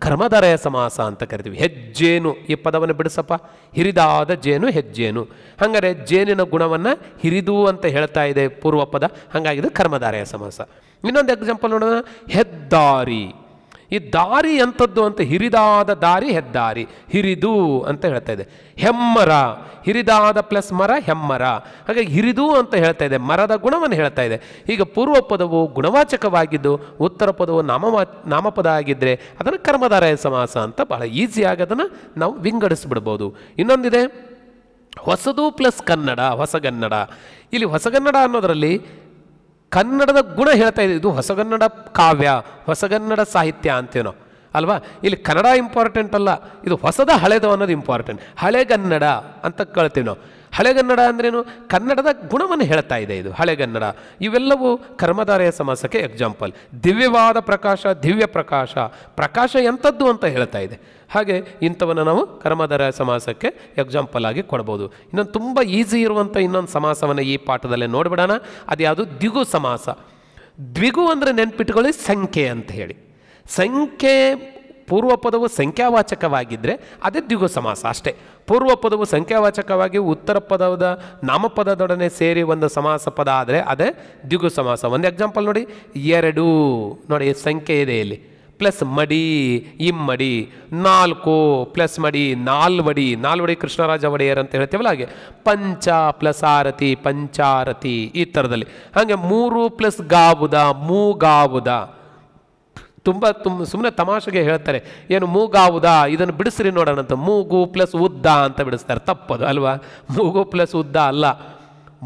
ಕರ್ಮಧಾರಯ ಸಮಾಸ ಅಂತ ಕರಿತೀವಿ ಹೆಜ್ಜೇನು ಈ ಪದವನ್ನು ಬಿಡಿಸಪ್ಪ ಹಿರಿದಾದ ಜೇನು ಹೆಜ್ಜೇನು ಹಾಗಾದರೆ ಜೇನಿನ ಗುಣವನ್ನು ಹಿರಿದು ಅಂತ ಹೇಳ್ತಾ ಇದೆ ಪೂರ್ವ ಪದ ಹಾಗಾಗಿದೆ ಕರ್ಮಧಾರಯ ಸಮಾಸ ಇನ್ನೊಂದು ಎಕ್ಸಾಂಪಲ್ ನೋಡೋಣ ಹೆದ್ದಾರಿ ಈ ದಾರಿ ಎಂಥದ್ದು ಅಂತ ಹಿರಿದಾದ ದಾರಿ ಹೆದ್ದಾರಿ ಹಿರಿದು ಅಂತ ಹೇಳ್ತಾ ಇದೆ ಹೆಮ್ಮರ ಹಿರಿದಾದ ಪ್ಲಸ್ ಮರ ಹೆಮ್ಮರ ಹಾಗೆ ಹಿರಿದು ಅಂತ ಹೇಳ್ತಾ ಇದೆ ಮರದ ಗುಣವನ್ನು ಹೇಳ್ತಾ ಇದೆ ಈಗ ಪೂರ್ವ ಪದವು ಗುಣವಾಚಕವಾಗಿದ್ದು ಉತ್ತರ ಪದವು ನಾಮವಾ ನಾಮಪದ ಆಗಿದ್ದರೆ ಅದನ್ನು ಕರ್ಮಧಾರಯ ಸಮಾಸ ಅಂತ ಬಹಳ ಈಸಿಯಾಗಿ ಅದನ್ನು ನಾವು ವಿಂಗಡಿಸ್ಬಿಡ್ಬೋದು ಇನ್ನೊಂದಿದೆ ಹೊಸದು ಪ್ಲಸ್ ಕನ್ನಡ ಹೊಸಗನ್ನಡ ಇಲ್ಲಿ ಹೊಸಗನ್ನಡ ಅನ್ನೋದರಲ್ಲಿ ಕನ್ನಡದ ಗುಣ ಹೇಳ್ತಾ ಇದೆ ಇದು ಹೊಸಗನ್ನಡ ಕಾವ್ಯ ಹೊಸಗನ್ನಡ ಸಾಹಿತ್ಯ ಅಂತೇನೋ ಅಲ್ವಾ ಇಲ್ಲಿ ಕನ್ನಡ ಇಂಪಾರ್ಟೆಂಟ್ ಅಲ್ಲ ಇದು ಹೊಸದ ಹಳೆದು ಅನ್ನೋದು ಇಂಪಾರ್ಟೆಂಟ್ ಹಳೆಗನ್ನಡ ಅಂತ ಕಳ್ತೀವಿ ನಾವು ಹಳೆಗನ್ನಡ ಅಂದ್ರೇನು ಕನ್ನಡದ ಗುಣವನ್ನು ಹೇಳ್ತಾ ಇದೆ ಇದು ಹಳೆಗನ್ನಡ ಇವೆಲ್ಲವೂ ಕರ್ಮಧಾರೆಯ ಸಮಾಸಕ್ಕೆ ಎಕ್ಸಾಂಪಲ್ ದಿವ್ಯವಾದ ಪ್ರಕಾಶ ದಿವ್ಯ ಪ್ರಕಾಶ ಪ್ರಕಾಶ ಎಂಥದ್ದು ಅಂತ ಹೇಳ್ತಾ ಇದೆ ಹಾಗೆ ಇಂಥವನ್ನು ನಾವು ಕರ್ಮಧಾರ ಸಮಾಸಕ್ಕೆ ಎಕ್ಸಾಂಪಲ್ ಆಗಿ ಕೊಡ್ಬೋದು ಇನ್ನೊಂದು ತುಂಬ ಈಸಿ ಇರುವಂಥ ಇನ್ನೊಂದು ಸಮಾಸವನ್ನು ಈ ಪಾಠದಲ್ಲೇ ನೋಡಿಬಿಡೋಣ ಅದ್ಯಾವುದು ದ್ವಿಗು ಸಮಾಸ ದ್ವಿಗು ಅಂದರೆ ನೆನ್ಪಿಟ್ಕೊಳ್ಳಿ ಸಂಖ್ಯೆ ಅಂತ ಹೇಳಿ ಸಂಖ್ಯೆ ಪೂರ್ವಪದವು ಸಂಖ್ಯಾವಾಚಕವಾಗಿದ್ದರೆ ಅದೇ ದ್ವಿಗು ಸಮಾಸ ಅಷ್ಟೇ ಪೂರ್ವಪದವು ಸಂಖ್ಯಾವಾಚಕವಾಗಿ ಉತ್ತರ ಪದದ ನಾಮಪದದೊಡನೆ ಸೇರಿ ಒಂದು ಸಮಾಸ ಪದ ಆದರೆ ಅದೇ ದ್ವಿಗು ಸಮಾಸ ಒಂದು ಎಕ್ಸಾಂಪಲ್ ನೋಡಿ ಎರಡು ನೋಡಿ ಸಂಖ್ಯೆ ಇದೆ ಇಲ್ಲಿ ಪ್ಲಸ್ ಮಡಿ ಇಮ್ಮಡಿ ನಾಲ್ಕು ಪ್ಲಸ್ ಮಡಿ ನಾಲ್ವಡಿ ನಾಲ್ವಡಿ ಕೃಷ್ಣರಾಜ ಒಡೆಯರ್ ಅಂತ ಹೇಳ್ತೀವಲ್ಲ ಹಾಗೆ ಪಂಚ ಪ್ಲಸ್ ಆರತಿ ಪಂಚಾರತಿ ಈ ಥರದಲ್ಲಿ ಹಾಗೆ ಮೂರು ಪ್ಲಸ್ ಗಾಬುದ ಮೂಗಾವುದ ತುಂಬ ತುಂಬ ಸುಮ್ಮನೆ ತಮಾಷೆಗೆ ಹೇಳ್ತಾರೆ ಏನು ಮೂಗಾವುದ ಇದನ್ನು ಬಿಡಿಸ್ರಿ ಅಂತ ಮೂಗು ಪ್ಲಸ್ ಉದ್ದ ಅಂತ ಬಿಡಿಸ್ತಾರೆ ತಪ್ಪದು ಅಲ್ವಾ ಮೂಗು ಪ್ಲಸ್ ಉದ್ದ ಅಲ್ಲ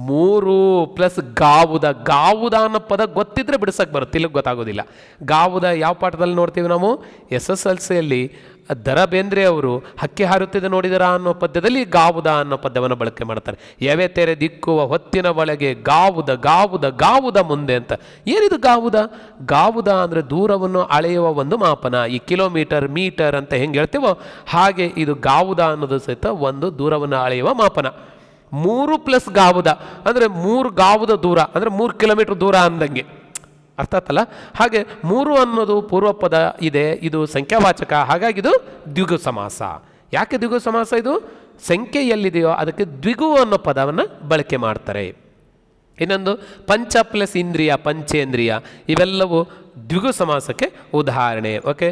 ಮೂರು ಪ್ಲಸ್ ಗಾವುದ ಗಾವುದ ಅನ್ನೋ ಪದ ಗೊತ್ತಿದ್ರೆ ಬಿಡಿಸಕ್ಕೆ ಬರುತ್ತೆ ಇಲ್ಲಿಗೆ ಗೊತ್ತಾಗೋದಿಲ್ಲ ಗಾವುದ ಯಾವ ಪಾಠದಲ್ಲಿ ನೋಡ್ತೀವಿ ನಾವು ಎಸ್ ಎಸ್ ಎಲ್ ಸಿಯಲ್ಲಿ ದರ ಬೇಂದ್ರೆ ಅವರು ಹಕ್ಕಿ ಹಾರುತ್ತಿದ್ದ ನೋಡಿದರ ಅನ್ನೋ ಪದ್ಯದಲ್ಲಿ ಗಾವುದ ಅನ್ನೋ ಪದ್ಯವನ್ನು ಬಳಕೆ ಮಾಡ್ತಾರೆ ಎವೆ ತೆರೆ ದಿಕ್ಕುವ ಹೊತ್ತಿನ ಒಳಗೆ ಗಾವುದ ಗಾವುದ ಗಾವುದ ಮುಂದೆ ಅಂತ ಏನಿದು ಗಾವುದ ಗಾವುದ ಅಂದರೆ ದೂರವನ್ನು ಅಳೆಯುವ ಒಂದು ಮಾಪನ ಈ ಕಿಲೋಮೀಟರ್ ಮೀಟರ್ ಅಂತ ಹೆಂಗೆ ಹೇಳ್ತೀವೋ ಹಾಗೆ ಇದು ಗಾವುದ ಅನ್ನೋದು ಸಹಿತ ಒಂದು ದೂರವನ್ನು ಅಳೆಯುವ ಮಾಪನ ಮೂರು ಪ್ಲಸ್ ಗಾವುದ ಅಂದರೆ ಮೂರು ಗಾವುದ ದೂರ ಅಂದರೆ ಮೂರು ಕಿಲೋಮೀಟ್ರ್ ದೂರ ಅಂದಂಗೆ ಅರ್ಥ ಆತಲ್ಲ ಹಾಗೆ ಮೂರು ಅನ್ನೋದು ಪೂರ್ವಪದ ಇದೆ ಇದು ಸಂಖ್ಯಾವಾಚಕ ಹಾಗಾಗಿ ಇದು ದ್ವಿಗು ಸಮಾಸ ಯಾಕೆ ದ್ವಿಗು ಸಮಾಸ ಇದು ಸಂಖ್ಯೆ ಎಲ್ಲಿದೆಯೋ ಅದಕ್ಕೆ ದ್ವಿಗು ಅನ್ನೋ ಪದವನ್ನು ಬಳಕೆ ಮಾಡ್ತಾರೆ ಇನ್ನೊಂದು ಪಂಚ ಪ್ಲಸ್ ಇಂದ್ರಿಯ ಪಂಚೇಂದ್ರಿಯ ಇವೆಲ್ಲವೂ ದ್ವಿಗು ಸಮಾಸಕ್ಕೆ ಉದಾಹರಣೆ ಓಕೆ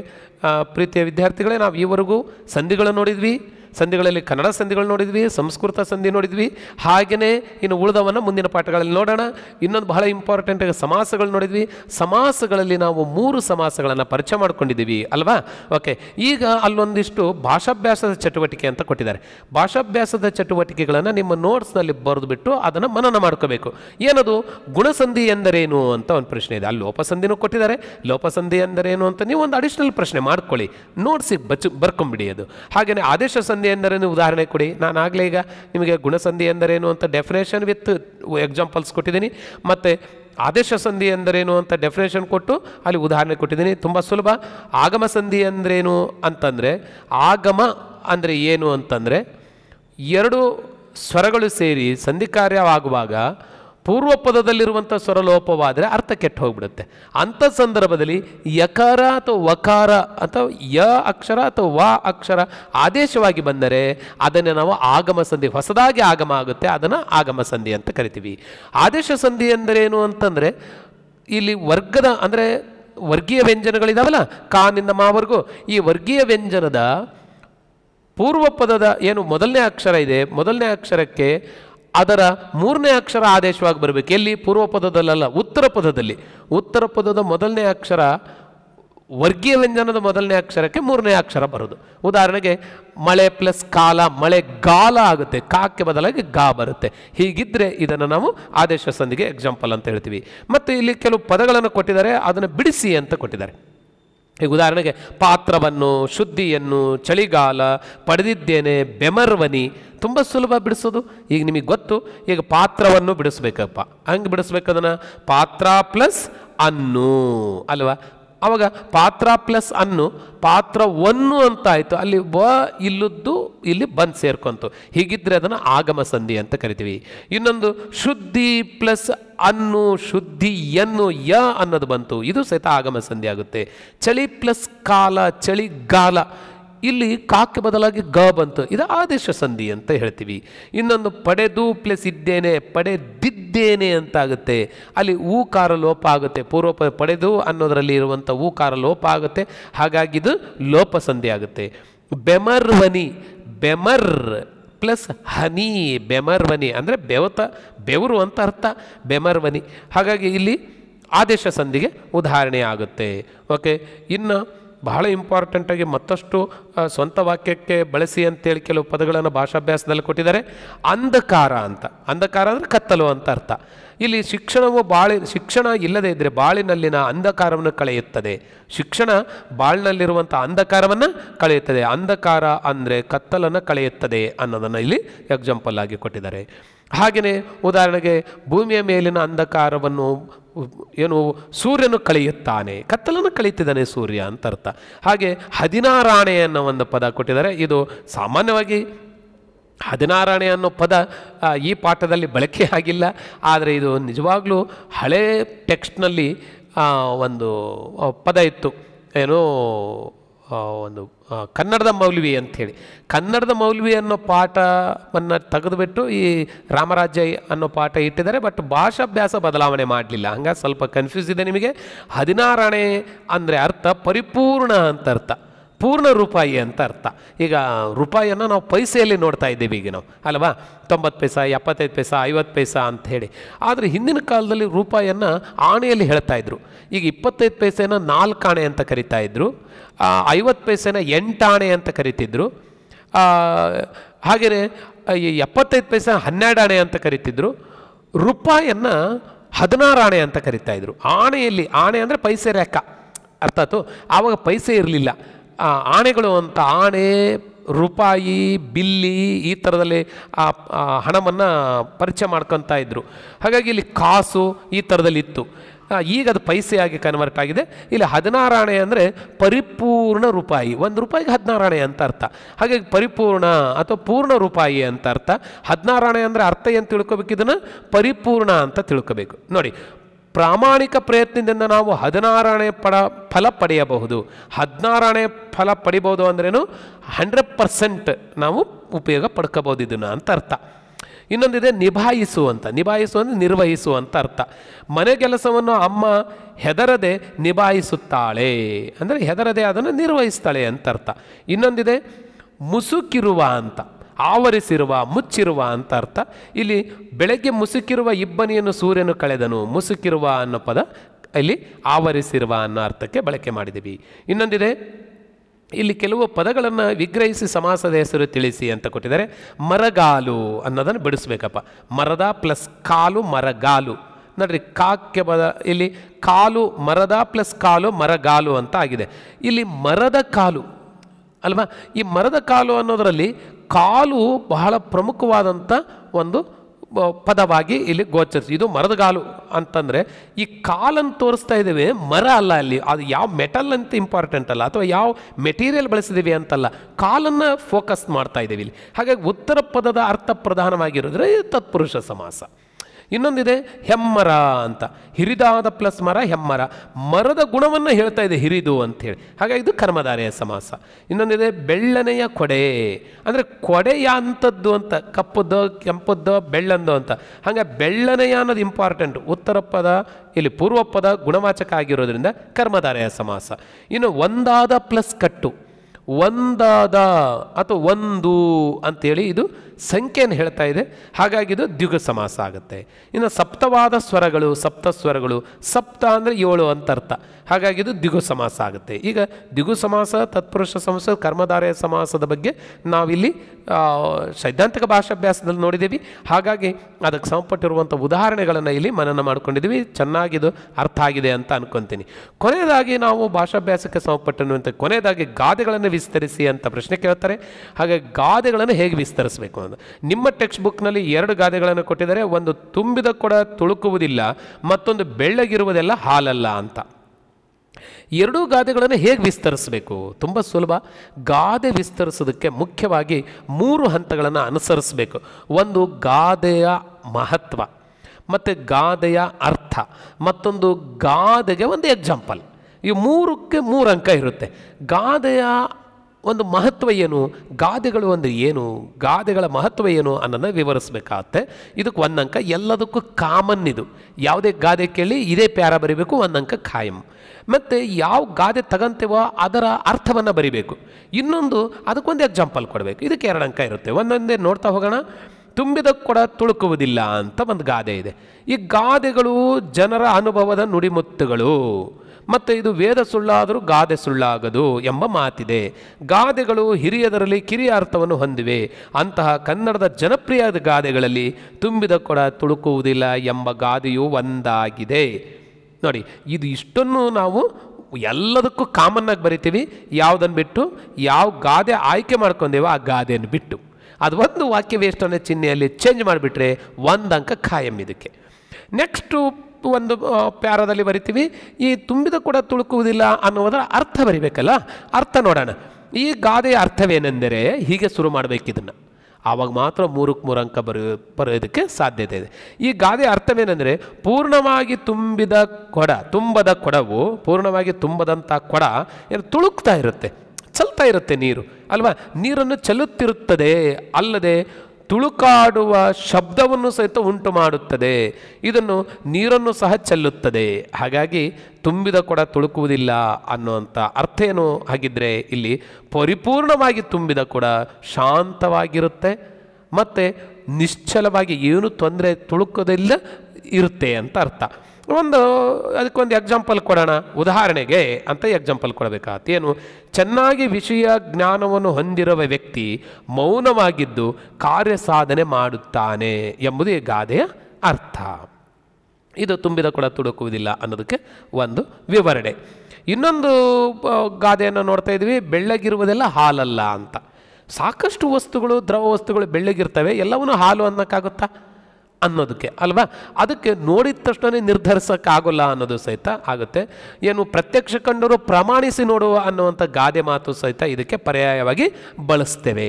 ಪ್ರೀತಿಯ ವಿದ್ಯಾರ್ಥಿಗಳೇ ನಾವು ಈವರೆಗೂ ಸಂಧಿಗಳನ್ನು ನೋಡಿದ್ವಿ ಸಂಧಿಗಳಲ್ಲಿ ಕನ್ನಡ ಸಂಧಿಗಳು ನೋಡಿದ್ವಿ ಸಂಸ್ಕೃತ ಸಂಧಿ ನೋಡಿದ್ವಿ ಹಾಗೆಯೇ ಇನ್ನು ಉಳಿದವನ್ನು ಮುಂದಿನ ಪಾಠಗಳಲ್ಲಿ ನೋಡೋಣ ಇನ್ನೊಂದು ಬಹಳ ಇಂಪಾರ್ಟೆಂಟ್ ಸಮಾಸಗಳು ನೋಡಿದ್ವಿ ಸಮಾಸಗಳಲ್ಲಿ ನಾವು ಮೂರು ಸಮಾಸಗಳನ್ನು ಪರಿಚಯ ಮಾಡ್ಕೊಂಡಿದ್ದೀವಿ ಅಲ್ವಾ ಓಕೆ ಈಗ ಅಲ್ಲೊಂದಿಷ್ಟು ಭಾಷಾಭ್ಯಾಸದ ಚಟುವಟಿಕೆ ಅಂತ ಕೊಟ್ಟಿದ್ದಾರೆ ಭಾಷಾಭ್ಯಾಸದ ಚಟುವಟಿಕೆಗಳನ್ನು ನಿಮ್ಮ ನೋಟ್ಸ್ನಲ್ಲಿ ಬರೆದುಬಿಟ್ಟು ಅದನ್ನು ಮನನ ಮಾಡ್ಕೋಬೇಕು ಏನದು ಗುಣಸಂಧಿ ಎಂದರೇನು ಅಂತ ಒಂದು ಪ್ರಶ್ನೆ ಇದೆ ಅಲ್ಲಿ ಲೋಪಸಂಧಿನೂ ಕೊಟ್ಟಿದ್ದಾರೆ ಲೋಪಸಂಧಿ ಎಂದರೇನು ಅಂತ ನೀವು ಒಂದು ಅಡಿಷನಲ್ ಪ್ರಶ್ನೆ ಮಾಡ್ಕೊಳ್ಳಿ ನೋಟ್ಸಿಗೆ ಬಚ್ಚು ಬರ್ಕೊಂಬಿಡಿ ಅದು ಹಾಗೆಯೇ ಆದೇಶ ಸಂಧಿ ಗುಣಸಂಧಿ ಎಂದರೇನು ಉದಾಹರಣೆ ಕೊಡಿ ನಾನು ಆಗಲೇ ಈಗ ನಿಮಗೆ ಗುಣಸಂಧಿ ಎಂದರೇನು ಅಂತ ಡೆಫಿನೇಷನ್ ವಿತ್ ಎಕ್ಸಾಂಪಲ್ಸ್ ಕೊಟ್ಟಿದ್ದೀನಿ ಮತ್ತು ಆದೇಶ ಸಂಧಿ ಎಂದರೇನು ಅಂತ ಡೆಫಿನೇಷನ್ ಕೊಟ್ಟು ಅಲ್ಲಿ ಉದಾಹರಣೆ ಕೊಟ್ಟಿದ್ದೀನಿ ತುಂಬ ಸುಲಭ ಆಗಮ ಸಂಧಿ ಅಂದ್ರೇನು ಅಂತಂದರೆ ಆಗಮ ಅಂದರೆ ಏನು ಅಂತಂದರೆ ಎರಡು ಸ್ವರಗಳು ಸೇರಿ ಸಂಧಿ ಕಾರ್ಯವಾಗುವಾಗ ಪೂರ್ವ ಪದದಲ್ಲಿರುವಂಥ ಸ್ವರಲೋಪವಾದರೆ ಅರ್ಥ ಕೆಟ್ಟು ಹೋಗ್ಬಿಡುತ್ತೆ ಅಂಥ ಸಂದರ್ಭದಲ್ಲಿ ಯಕಾರ ಅಥವಾ ವಕಾರ ಅಥವಾ ಯ ಅಕ್ಷರ ಅಥವಾ ವ ಅಕ್ಷರ ಆದೇಶವಾಗಿ ಬಂದರೆ ಅದನ್ನು ನಾವು ಆಗಮ ಸಂಧಿ ಹೊಸದಾಗಿ ಆಗಮ ಆಗುತ್ತೆ ಅದನ್ನು ಆಗಮ ಸಂಧಿ ಅಂತ ಕರಿತೀವಿ ಆದೇಶ ಸಂಧಿ ಏನು ಅಂತಂದರೆ ಇಲ್ಲಿ ವರ್ಗದ ಅಂದರೆ ವರ್ಗೀಯ ವ್ಯಂಜನಗಳಿದಾವಲ್ಲ ಕಾನಿಂದ ಮಾವರೆಗೂ ಈ ವರ್ಗೀಯ ವ್ಯಂಜನದ ಪೂರ್ವ ಪದದ ಏನು ಮೊದಲನೇ ಅಕ್ಷರ ಇದೆ ಮೊದಲನೇ ಅಕ್ಷರಕ್ಕೆ ಅದರ ಮೂರನೇ ಅಕ್ಷರ ಆದೇಶವಾಗಿ ಬರಬೇಕು ಎಲ್ಲಿ ಪೂರ್ವ ಪದದಲ್ಲಲ್ಲ ಉತ್ತರ ಪದದಲ್ಲಿ ಉತ್ತರ ಪದದ ಮೊದಲನೇ ಅಕ್ಷರ ವರ್ಗೀಯ ವ್ಯಂಜನದ ಮೊದಲನೇ ಅಕ್ಷರಕ್ಕೆ ಮೂರನೇ ಅಕ್ಷರ ಬರೋದು ಉದಾಹರಣೆಗೆ ಮಳೆ ಪ್ಲಸ್ ಕಾಲ ಮಳೆ ಗಾಲ ಆಗುತ್ತೆ ಕಾಕ್ಕೆ ಬದಲಾಗಿ ಗಾ ಬರುತ್ತೆ ಹೀಗಿದ್ದರೆ ಇದನ್ನು ನಾವು ಆದೇಶ ಸಂಧಿಗೆ ಎಕ್ಸಾಂಪಲ್ ಅಂತ ಹೇಳ್ತೀವಿ ಮತ್ತು ಇಲ್ಲಿ ಕೆಲವು ಪದಗಳನ್ನು ಕೊಟ್ಟಿದ್ದಾರೆ ಅದನ್ನು ಬಿಡಿಸಿ ಅಂತ ಕೊಟ್ಟಿದ್ದಾರೆ ಈಗ ಉದಾಹರಣೆಗೆ ಪಾತ್ರವನ್ನು ಶುದ್ಧಿಯನ್ನು ಚಳಿಗಾಲ ಪಡೆದಿದ್ದೇನೆ ಬೆಮರ್ವನಿ ತುಂಬ ಸುಲಭ ಬಿಡಿಸೋದು ಈಗ ನಿಮಗೆ ಗೊತ್ತು ಈಗ ಪಾತ್ರವನ್ನು ಬಿಡಿಸ್ಬೇಕಪ್ಪ ಹಂಗೆ ಬಿಡಿಸ್ಬೇಕದನ್ನ ಪಾತ್ರ ಪ್ಲಸ್ ಅನ್ನು ಅಲ್ವಾ ಆವಾಗ ಪಾತ್ರ ಪ್ಲಸ್ ಅನ್ನು ಪಾತ್ರ ಒನ್ನು ಅಂತ ಆಯಿತು ಅಲ್ಲಿ ಬ ಇಲ್ಲದ್ದು ಇಲ್ಲಿ ಬಂದು ಸೇರ್ಕೊಂತು ಹೀಗಿದ್ದರೆ ಅದನ್ನು ಆಗಮ ಸಂಧಿ ಅಂತ ಕರಿತೀವಿ ಇನ್ನೊಂದು ಶುದ್ಧಿ ಪ್ಲಸ್ ಅನ್ನು ಶುದ್ಧಿ ಎನ್ನು ಯ ಅನ್ನೋದು ಬಂತು ಇದು ಸಹಿತ ಆಗಮ ಸಂಧಿ ಆಗುತ್ತೆ ಚಳಿ ಪ್ಲಸ್ ಕಾಲ ಚಳಿಗಾಲ ಇಲ್ಲಿ ಕಾಕ್ಕೆ ಬದಲಾಗಿ ಗ ಬಂತು ಇದು ಆದೇಶ ಸಂಧಿ ಅಂತ ಹೇಳ್ತೀವಿ ಇನ್ನೊಂದು ಪಡೆದು ಪ್ಲಸ್ ಇದ್ದೇನೆ ಪಡೆದಿದ್ದೇನೆ ಅಂತಾಗುತ್ತೆ ಅಲ್ಲಿ ಊಕಾರ ಲೋಪ ಆಗುತ್ತೆ ಪೂರ್ವ ಪಡೆದು ಅನ್ನೋದರಲ್ಲಿ ಇರುವಂಥ ಊಕಾರ ಲೋಪ ಆಗುತ್ತೆ ಹಾಗಾಗಿ ಇದು ಲೋಪ ಸಂಧಿ ಆಗುತ್ತೆ ಬೆಮರ್ವನಿ ಬೆಮರ್ ಪ್ಲಸ್ ಹನಿ ಬೆಮರ್ವನಿ ಅಂದರೆ ಬೆವತ ಬೆವರು ಅಂತ ಅರ್ಥ ಬೆಮರ್ವನಿ ಹಾಗಾಗಿ ಇಲ್ಲಿ ಆದೇಶ ಸಂಧಿಗೆ ಉದಾಹರಣೆ ಆಗುತ್ತೆ ಓಕೆ ಇನ್ನು ಬಹಳ ಇಂಪಾರ್ಟೆಂಟಾಗಿ ಮತ್ತಷ್ಟು ಸ್ವಂತ ವಾಕ್ಯಕ್ಕೆ ಬಳಸಿ ಅಂತೇಳಿ ಕೆಲವು ಪದಗಳನ್ನು ಭಾಷಾಭ್ಯಾಸದಲ್ಲಿ ಕೊಟ್ಟಿದ್ದಾರೆ ಅಂಧಕಾರ ಅಂತ ಅಂಧಕಾರ ಅಂದರೆ ಕತ್ತಲು ಅಂತ ಅರ್ಥ ಇಲ್ಲಿ ಶಿಕ್ಷಣವು ಬಾಳಿ ಶಿಕ್ಷಣ ಇಲ್ಲದೇ ಇದ್ದರೆ ಬಾಳಿನಲ್ಲಿನ ಅಂಧಕಾರವನ್ನು ಕಳೆಯುತ್ತದೆ ಶಿಕ್ಷಣ ಬಾಳಿನಲ್ಲಿರುವಂಥ ಅಂಧಕಾರವನ್ನು ಕಳೆಯುತ್ತದೆ ಅಂಧಕಾರ ಅಂದರೆ ಕತ್ತಲನ್ನು ಕಳೆಯುತ್ತದೆ ಅನ್ನೋದನ್ನು ಇಲ್ಲಿ ಎಕ್ಸಾಂಪಲ್ ಆಗಿ ಕೊಟ್ಟಿದ್ದಾರೆ ಹಾಗೆಯೇ ಉದಾಹರಣೆಗೆ ಭೂಮಿಯ ಮೇಲಿನ ಅಂಧಕಾರವನ್ನು ಏನು ಸೂರ್ಯನು ಕಳೆಯುತ್ತಾನೆ ಕತ್ತಲನ್ನು ಕಳೆಯುತ್ತಿದ್ದಾನೆ ಸೂರ್ಯ ಅಂತ ಅರ್ಥ ಹಾಗೆ ಹದಿನಾರಾಣೆ ಅನ್ನೋ ಒಂದು ಪದ ಕೊಟ್ಟಿದ್ದಾರೆ ಇದು ಸಾಮಾನ್ಯವಾಗಿ ಹದಿನಾರಾಣೆ ಅನ್ನೋ ಪದ ಈ ಪಾಠದಲ್ಲಿ ಬಳಕೆ ಆಗಿಲ್ಲ ಆದರೆ ಇದು ನಿಜವಾಗ್ಲೂ ಹಳೆ ಟೆಕ್ಸ್ಟ್ನಲ್ಲಿ ಒಂದು ಪದ ಇತ್ತು ಏನೋ ಒಂದು ಕನ್ನಡದ ಮೌಲ್ವಿ ಅಂಥೇಳಿ ಕನ್ನಡದ ಮೌಲ್ವಿ ಅನ್ನೋ ಪಾಠವನ್ನು ತೆಗೆದುಬಿಟ್ಟು ಈ ರಾಮರಾಜ್ಯ ಅನ್ನೋ ಪಾಠ ಇಟ್ಟಿದ್ದಾರೆ ಬಟ್ ಭಾಷಾಭ್ಯಾಸ ಬದಲಾವಣೆ ಮಾಡಲಿಲ್ಲ ಹಂಗೆ ಸ್ವಲ್ಪ ಕನ್ಫ್ಯೂಸ್ ಇದೆ ನಿಮಗೆ ಹದಿನಾರನೇ ಅಂದರೆ ಅರ್ಥ ಪರಿಪೂರ್ಣ ಅಂತ ಅರ್ಥ ಪೂರ್ಣ ರೂಪಾಯಿ ಅಂತ ಅರ್ಥ ಈಗ ರೂಪಾಯಿಯನ್ನು ನಾವು ಪೈಸೆಯಲ್ಲಿ ನೋಡ್ತಾ ಇದ್ದೀವಿ ಈಗ ನಾವು ಅಲ್ವಾ ತೊಂಬತ್ತು ಪೈಸಾ ಎಪ್ಪತ್ತೈದು ಪೈಸಾ ಐವತ್ತು ಪೈಸಾ ಹೇಳಿ ಆದರೆ ಹಿಂದಿನ ಕಾಲದಲ್ಲಿ ರೂಪಾಯಿಯನ್ನು ಆಣೆಯಲ್ಲಿ ಹೇಳ್ತಾ ಇದ್ರು ಈಗ ಇಪ್ಪತ್ತೈದು ಪೈಸೆನ ನಾಲ್ಕು ಆಣೆ ಅಂತ ಕರಿತಾ ಇದ್ರು ಐವತ್ತು ಪೈಸೆನ ಎಂಟು ಆಣೆ ಅಂತ ಕರಿತಿದ್ರು ಹಾಗೆಯೇ ಎಪ್ಪತ್ತೈದು ಪೈಸೆ ಹನ್ನೆರಡು ಆಣೆ ಅಂತ ಕರಿತಿದ್ರು ರೂಪಾಯಿಯನ್ನು ಹದಿನಾರು ಆಣೆ ಅಂತ ಕರಿತಾ ಇದ್ರು ಆಣೆಯಲ್ಲಿ ಆಣೆ ಅಂದರೆ ಪೈಸೆ ರೇಖ ಅರ್ಥಾತು ಆವಾಗ ಪೈಸೆ ಇರಲಿಲ್ಲ ಆ ಆಣೆಗಳು ಅಂತ ಆಣೆ ರೂಪಾಯಿ ಬಿಲ್ಲಿ ಈ ಥರದಲ್ಲಿ ಆ ಹಣವನ್ನು ಪರಿಚಯ ಮಾಡ್ಕೊತಾ ಇದ್ದರು ಹಾಗಾಗಿ ಇಲ್ಲಿ ಕಾಸು ಈ ಥರದಲ್ಲಿ ಇತ್ತು ಈಗ ಅದು ಪೈಸೆಯಾಗಿ ಕನ್ವರ್ಟ್ ಆಗಿದೆ ಇಲ್ಲಿ ಹದಿನಾರು ಆಣೆ ಅಂದರೆ ಪರಿಪೂರ್ಣ ರೂಪಾಯಿ ಒಂದು ರೂಪಾಯಿಗೆ ಹದಿನಾರು ಆಣೆ ಅಂತ ಅರ್ಥ ಹಾಗಾಗಿ ಪರಿಪೂರ್ಣ ಅಥವಾ ಪೂರ್ಣ ರೂಪಾಯಿ ಅಂತ ಅರ್ಥ ಹದಿನಾರು ಆಣೆ ಅಂದರೆ ಅರ್ಥ ಏನು ತಿಳ್ಕೊಬೇಕು ಪರಿಪೂರ್ಣ ಅಂತ ತಿಳ್ಕೋಬೇಕು ನೋಡಿ ಪ್ರಾಮಾಣಿಕ ಪ್ರಯತ್ನದಿಂದ ನಾವು ಹದಿನಾರನೇ ಪಡ ಫಲ ಪಡೆಯಬಹುದು ಹದಿನಾರನೇ ಫಲ ಪಡಿಬೋದು ಅಂದ್ರೇನು ಹಂಡ್ರೆಡ್ ಪರ್ಸೆಂಟ್ ನಾವು ಉಪಯೋಗ ಪಡ್ಕೋಬೋದು ಇದನ್ನು ಅಂತ ಅರ್ಥ ಇನ್ನೊಂದಿದೆ ನಿಭಾಯಿಸು ಅಂತ ನಿಭಾಯಿಸು ಅಂದರೆ ನಿರ್ವಹಿಸು ಅಂತ ಅರ್ಥ ಮನೆ ಕೆಲಸವನ್ನು ಅಮ್ಮ ಹೆದರದೆ ನಿಭಾಯಿಸುತ್ತಾಳೆ ಅಂದರೆ ಹೆದರದೆ ಅದನ್ನು ನಿರ್ವಹಿಸ್ತಾಳೆ ಅಂತ ಅರ್ಥ ಇನ್ನೊಂದಿದೆ ಮುಸುಕಿರುವ ಅಂತ ಆವರಿಸಿರುವ ಮುಚ್ಚಿರುವ ಅಂತ ಅರ್ಥ ಇಲ್ಲಿ ಬೆಳಗ್ಗೆ ಮುಸುಕಿರುವ ಇಬ್ಬನಿಯನ್ನು ಸೂರ್ಯನು ಕಳೆದನು ಮುಸುಕಿರುವ ಅನ್ನೋ ಪದ ಇಲ್ಲಿ ಆವರಿಸಿರುವ ಅನ್ನೋ ಅರ್ಥಕ್ಕೆ ಬಳಕೆ ಮಾಡಿದ್ದೀವಿ ಇನ್ನೊಂದಿದೆ ಇಲ್ಲಿ ಕೆಲವು ಪದಗಳನ್ನು ವಿಗ್ರಹಿಸಿ ಸಮಾಸದ ಹೆಸರು ತಿಳಿಸಿ ಅಂತ ಕೊಟ್ಟಿದ್ದಾರೆ ಮರಗಾಲು ಅನ್ನೋದನ್ನು ಬಿಡಿಸ್ಬೇಕಪ್ಪ ಮರದ ಪ್ಲಸ್ ಕಾಲು ಮರಗಾಲು ನೋಡ್ರಿ ಕಾಕ್ಯ ಪದ ಇಲ್ಲಿ ಕಾಲು ಮರದ ಪ್ಲಸ್ ಕಾಲು ಮರಗಾಲು ಅಂತ ಆಗಿದೆ ಇಲ್ಲಿ ಮರದ ಕಾಲು ಅಲ್ವಾ ಈ ಮರದ ಕಾಲು ಅನ್ನೋದರಲ್ಲಿ ಕಾಲು ಬಹಳ ಪ್ರಮುಖವಾದಂಥ ಒಂದು ಪದವಾಗಿ ಇಲ್ಲಿ ಗೋಚರಿಸಿ ಇದು ಮರದ ಕಾಲು ಅಂತಂದರೆ ಈ ಕಾಲನ್ನು ತೋರಿಸ್ತಾ ಇದ್ದೇವೆ ಮರ ಅಲ್ಲ ಅಲ್ಲಿ ಅದು ಯಾವ ಮೆಟಲ್ ಅಂತ ಇಂಪಾರ್ಟೆಂಟ್ ಅಲ್ಲ ಅಥವಾ ಯಾವ ಮೆಟೀರಿಯಲ್ ಬಳಸಿದ್ದೀವಿ ಅಂತಲ್ಲ ಕಾಲನ್ನು ಫೋಕಸ್ ಮಾಡ್ತಾ ಇದ್ದೀವಿ ಇಲ್ಲಿ ಹಾಗಾಗಿ ಉತ್ತರ ಪದದ ಅರ್ಥ ಪ್ರಧಾನವಾಗಿರೋದ್ರೆ ತತ್ಪುರುಷ ಸಮಾಸ ಇನ್ನೊಂದಿದೆ ಹೆಮ್ಮರ ಅಂತ ಹಿರಿದಾದ ಪ್ಲಸ್ ಮರ ಹೆಮ್ಮರ ಮರದ ಗುಣವನ್ನು ಹೇಳ್ತಾ ಇದೆ ಹಿರಿದು ಅಂಥೇಳಿ ಹಾಗಾಗಿ ಇದು ಕರ್ಮಧಾರೆಯ ಸಮಾಸ ಇನ್ನೊಂದಿದೆ ಬೆಳ್ಳನೆಯ ಕೊಡೆ ಅಂದರೆ ಕೊಡೆಯ ಅಂಥದ್ದು ಅಂತ ಕಪ್ಪದ್ದು ಕೆಂಪದ್ದು ಬೆಳ್ಳಂದು ಅಂತ ಹಾಗೆ ಬೆಳ್ಳನೆಯ ಅನ್ನೋದು ಇಂಪಾರ್ಟೆಂಟ್ ಉತ್ತರ ಪದ ಇಲ್ಲಿ ಪೂರ್ವ ಪದ ಗುಣವಾಚಕ ಆಗಿರೋದ್ರಿಂದ ಕರ್ಮಧಾರೆಯ ಸಮಾಸ ಇನ್ನು ಒಂದಾದ ಪ್ಲಸ್ ಕಟ್ಟು ಒಂದಾದ ಅಥವಾ ಒಂದು ಅಂತೇಳಿ ಇದು ಸಂಖ್ಯೆಯನ್ನು ಹೇಳ್ತಾ ಇದೆ ಹಾಗಾಗಿ ಇದು ದ್ಯುಗ ಸಮಾಸ ಆಗುತ್ತೆ ಇನ್ನು ಸಪ್ತವಾದ ಸ್ವರಗಳು ಸಪ್ತ ಸ್ವರಗಳು ಸಪ್ತ ಅಂದರೆ ಏಳು ಅಂತ ಅರ್ಥ ಹಾಗಾಗಿ ಇದು ದ್ಯುಗು ಸಮಾಸ ಆಗುತ್ತೆ ಈಗ ದ್ಯುಗು ಸಮಾಸ ತತ್ಪುರುಷ ಸಮಾಸ ಕರ್ಮಧಾರಯ ಸಮಾಸದ ಬಗ್ಗೆ ನಾವಿಲ್ಲಿ ಸೈದ್ಧಾಂತಿಕ ಭಾಷಾಭ್ಯಾಸದಲ್ಲಿ ನೋಡಿದ್ದೀವಿ ಹಾಗಾಗಿ ಅದಕ್ಕೆ ಸಂಪಟ್ಟಿರುವಂಥ ಉದಾಹರಣೆಗಳನ್ನು ಇಲ್ಲಿ ಮನನ ಮಾಡ್ಕೊಂಡಿದ್ದೀವಿ ಚೆನ್ನಾಗಿದು ಅರ್ಥ ಆಗಿದೆ ಅಂತ ಅನ್ಕೊತೀನಿ ಕೊನೆಯದಾಗಿ ನಾವು ಭಾಷಾಭ್ಯಾಸಕ್ಕೆ ಸಂಪಟ್ಟಿರುವಂಥ ಕೊನೆಯದಾಗಿ ಗಾದೆಗಳನ್ನು ವಿಸ್ತರಿಸಿ ಅಂತ ಪ್ರಶ್ನೆ ಕೇಳ್ತಾರೆ ಹಾಗೆ ಗಾದೆಗಳನ್ನು ಹೇಗೆ ವಿಸ್ತರಿಸಬೇಕು ಅಂತ ನಿಮ್ಮ ಟೆಕ್ಸ್ಟ್ ಬುಕ್ನಲ್ಲಿ ಎರಡು ಗಾದೆಗಳನ್ನು ಕೊಟ್ಟಿದ್ದಾರೆ ಒಂದು ತುಂಬಿದ ಕೊಡ ತುಳುಕುವುದಿಲ್ಲ ಮತ್ತೊಂದು ಬೆಳ್ಳಗಿರುವುದೆಲ್ಲ ಹಾಲಲ್ಲ ಅಂತ ಎರಡೂ ಗಾದೆಗಳನ್ನು ಹೇಗೆ ವಿಸ್ತರಿಸಬೇಕು ತುಂಬ ಸುಲಭ ಗಾದೆ ವಿಸ್ತರಿಸೋದಕ್ಕೆ ಮುಖ್ಯವಾಗಿ ಮೂರು ಹಂತಗಳನ್ನು ಅನುಸರಿಸಬೇಕು ಒಂದು ಗಾದೆಯ ಮಹತ್ವ ಮತ್ತು ಗಾದೆಯ ಅರ್ಥ ಮತ್ತೊಂದು ಗಾದೆಗೆ ಒಂದು ಎಕ್ಸಾಂಪಲ್ ಈ ಮೂರಕ್ಕೆ ಮೂರು ಅಂಕ ಇರುತ್ತೆ ಗಾದೆಯ ಒಂದು ಮಹತ್ವ ಏನು ಗಾದೆಗಳು ಅಂದರೆ ಏನು ಗಾದೆಗಳ ಮಹತ್ವ ಏನು ಅನ್ನೋದನ್ನು ವಿವರಿಸ್ಬೇಕಾಗತ್ತೆ ಇದಕ್ಕೆ ಒಂದು ಅಂಕ ಎಲ್ಲದಕ್ಕೂ ಕಾಮನ್ ಇದು ಯಾವುದೇ ಗಾದೆ ಕೇಳಿ ಇದೇ ಪ್ಯಾರ ಬರಿಬೇಕು ಒಂದು ಅಂಕ ಖಾಯಂ ಮತ್ತು ಯಾವ ಗಾದೆ ತಗಂತೇವೋ ಅದರ ಅರ್ಥವನ್ನು ಬರಿಬೇಕು ಇನ್ನೊಂದು ಅದಕ್ಕೊಂದು ಎಕ್ಸಾಂಪಲ್ ಕೊಡಬೇಕು ಇದಕ್ಕೆ ಎರಡು ಅಂಕ ಇರುತ್ತೆ ಒಂದೊಂದೇ ನೋಡ್ತಾ ಹೋಗೋಣ ತುಂಬಿದಕ್ಕೆ ಕೂಡ ತುಳುಕುವುದಿಲ್ಲ ಅಂತ ಒಂದು ಗಾದೆ ಇದೆ ಈ ಗಾದೆಗಳು ಜನರ ಅನುಭವದ ನುಡಿಮುತ್ತುಗಳು ಮತ್ತು ಇದು ವೇದ ಸುಳ್ಳಾದರೂ ಗಾದೆ ಸುಳ್ಳಾಗದು ಎಂಬ ಮಾತಿದೆ ಗಾದೆಗಳು ಹಿರಿಯದರಲ್ಲಿ ಕಿರಿಯ ಅರ್ಥವನ್ನು ಹೊಂದಿವೆ ಅಂತಹ ಕನ್ನಡದ ಜನಪ್ರಿಯ ಗಾದೆಗಳಲ್ಲಿ ತುಂಬಿದ ಕೊಡ ತುಳುಕುವುದಿಲ್ಲ ಎಂಬ ಗಾದೆಯು ಒಂದಾಗಿದೆ ನೋಡಿ ಇದು ಇಷ್ಟನ್ನು ನಾವು ಎಲ್ಲದಕ್ಕೂ ಕಾಮನ್ನಾಗಿ ಬರಿತೀವಿ ಯಾವುದನ್ನು ಬಿಟ್ಟು ಯಾವ ಗಾದೆ ಆಯ್ಕೆ ಮಾಡ್ಕೊಂಡೇವೋ ಆ ಗಾದೆಯನ್ನು ಬಿಟ್ಟು ಅದು ಒಂದು ವಾಕ್ಯ ಚಿಹ್ನೆಯಲ್ಲಿ ಚೇಂಜ್ ಮಾಡಿಬಿಟ್ರೆ ಒಂದು ಅಂಕ ಖಾಯಂ ಇದಕ್ಕೆ ನೆಕ್ಸ್ಟು ಒಂದು ಪ್ಯಾರದಲ್ಲಿ ಬರಿತೀವಿ ಈ ತುಂಬಿದ ಕೂಡ ತುಳುಕುವುದಿಲ್ಲ ಅನ್ನುವುದರ ಅರ್ಥ ಬರಿಬೇಕಲ್ಲ ಅರ್ಥ ನೋಡೋಣ ಈ ಗಾದೆಯ ಅರ್ಥವೇನೆಂದರೆ ಹೀಗೆ ಶುರು ಮಾಡಬೇಕಿದನ್ನು ಆವಾಗ ಮಾತ್ರ ಮೂರಕ್ಕೆ ಮೂರು ಅಂಕ ಬರೋ ಬರೆಯೋದಕ್ಕೆ ಸಾಧ್ಯತೆ ಇದೆ ಈ ಗಾದೆ ಅರ್ಥವೇನೆಂದರೆ ಪೂರ್ಣವಾಗಿ ತುಂಬಿದ ಕೊಡ ತುಂಬದ ಕೊಡವು ಪೂರ್ಣವಾಗಿ ತುಂಬದಂಥ ಕೊಡ ಏನು ತುಳುಕ್ತಾ ಇರುತ್ತೆ ಚಲ್ತಾ ಇರುತ್ತೆ ನೀರು ಅಲ್ವಾ ನೀರನ್ನು ಚೆಲ್ಲುತ್ತಿರುತ್ತದೆ ಅಲ್ಲದೆ ತುಳುಕಾಡುವ ಶಬ್ದವನ್ನು ಸಹಿತ ಉಂಟು ಮಾಡುತ್ತದೆ ಇದನ್ನು ನೀರನ್ನು ಸಹ ಚೆಲ್ಲುತ್ತದೆ ಹಾಗಾಗಿ ತುಂಬಿದ ಕೊಡ ತುಳುಕುವುದಿಲ್ಲ ಅನ್ನುವಂಥ ಅರ್ಥ ಏನು ಹಾಗಿದ್ರೆ ಇಲ್ಲಿ ಪರಿಪೂರ್ಣವಾಗಿ ತುಂಬಿದ ಕೊಡ ಶಾಂತವಾಗಿರುತ್ತೆ ಮತ್ತು ನಿಶ್ಚಲವಾಗಿ ಏನು ತೊಂದರೆ ತುಳುಕೋದಿಲ್ಲ ಇರುತ್ತೆ ಅಂತ ಅರ್ಥ ಒಂದು ಅದಕ್ಕೊಂದು ಎಕ್ಸಾಂಪಲ್ ಕೊಡೋಣ ಉದಾಹರಣೆಗೆ ಅಂತ ಎಕ್ಸಾಂಪಲ್ ಏನು ಚೆನ್ನಾಗಿ ವಿಷಯ ಜ್ಞಾನವನ್ನು ಹೊಂದಿರುವ ವ್ಯಕ್ತಿ ಮೌನವಾಗಿದ್ದು ಕಾರ್ಯ ಸಾಧನೆ ಮಾಡುತ್ತಾನೆ ಎಂಬುದು ಈ ಗಾದೆಯ ಅರ್ಥ ಇದು ತುಂಬಿದ ಕೂಡ ತುಡುಕುವುದಿಲ್ಲ ಅನ್ನೋದಕ್ಕೆ ಒಂದು ವಿವರಣೆ ಇನ್ನೊಂದು ಗಾದೆಯನ್ನು ನೋಡ್ತಾ ಇದ್ವಿ ಬೆಳ್ಳಗಿರುವುದೆಲ್ಲ ಹಾಲಲ್ಲ ಅಂತ ಸಾಕಷ್ಟು ವಸ್ತುಗಳು ದ್ರವ ವಸ್ತುಗಳು ಬೆಳ್ಳಗಿರ್ತವೆ ಎಲ್ಲವನ್ನೂ ಹಾಲು ಅನ್ನೋಕ್ಕಾಗುತ್ತಾ ಅನ್ನೋದಕ್ಕೆ ಅಲ್ವಾ ಅದಕ್ಕೆ ನೋಡಿದ ತಕ್ಷಣ ನಿರ್ಧರಿಸೋಕ್ಕಾಗೋಲ್ಲ ಅನ್ನೋದು ಸಹಿತ ಆಗುತ್ತೆ ಏನು ಪ್ರತ್ಯಕ್ಷ ಕಂಡರು ಪ್ರಮಾಣಿಸಿ ನೋಡುವ ಅನ್ನುವಂಥ ಗಾದೆ ಮಾತು ಸಹಿತ ಇದಕ್ಕೆ ಪರ್ಯಾಯವಾಗಿ ಬಳಸ್ತೇವೆ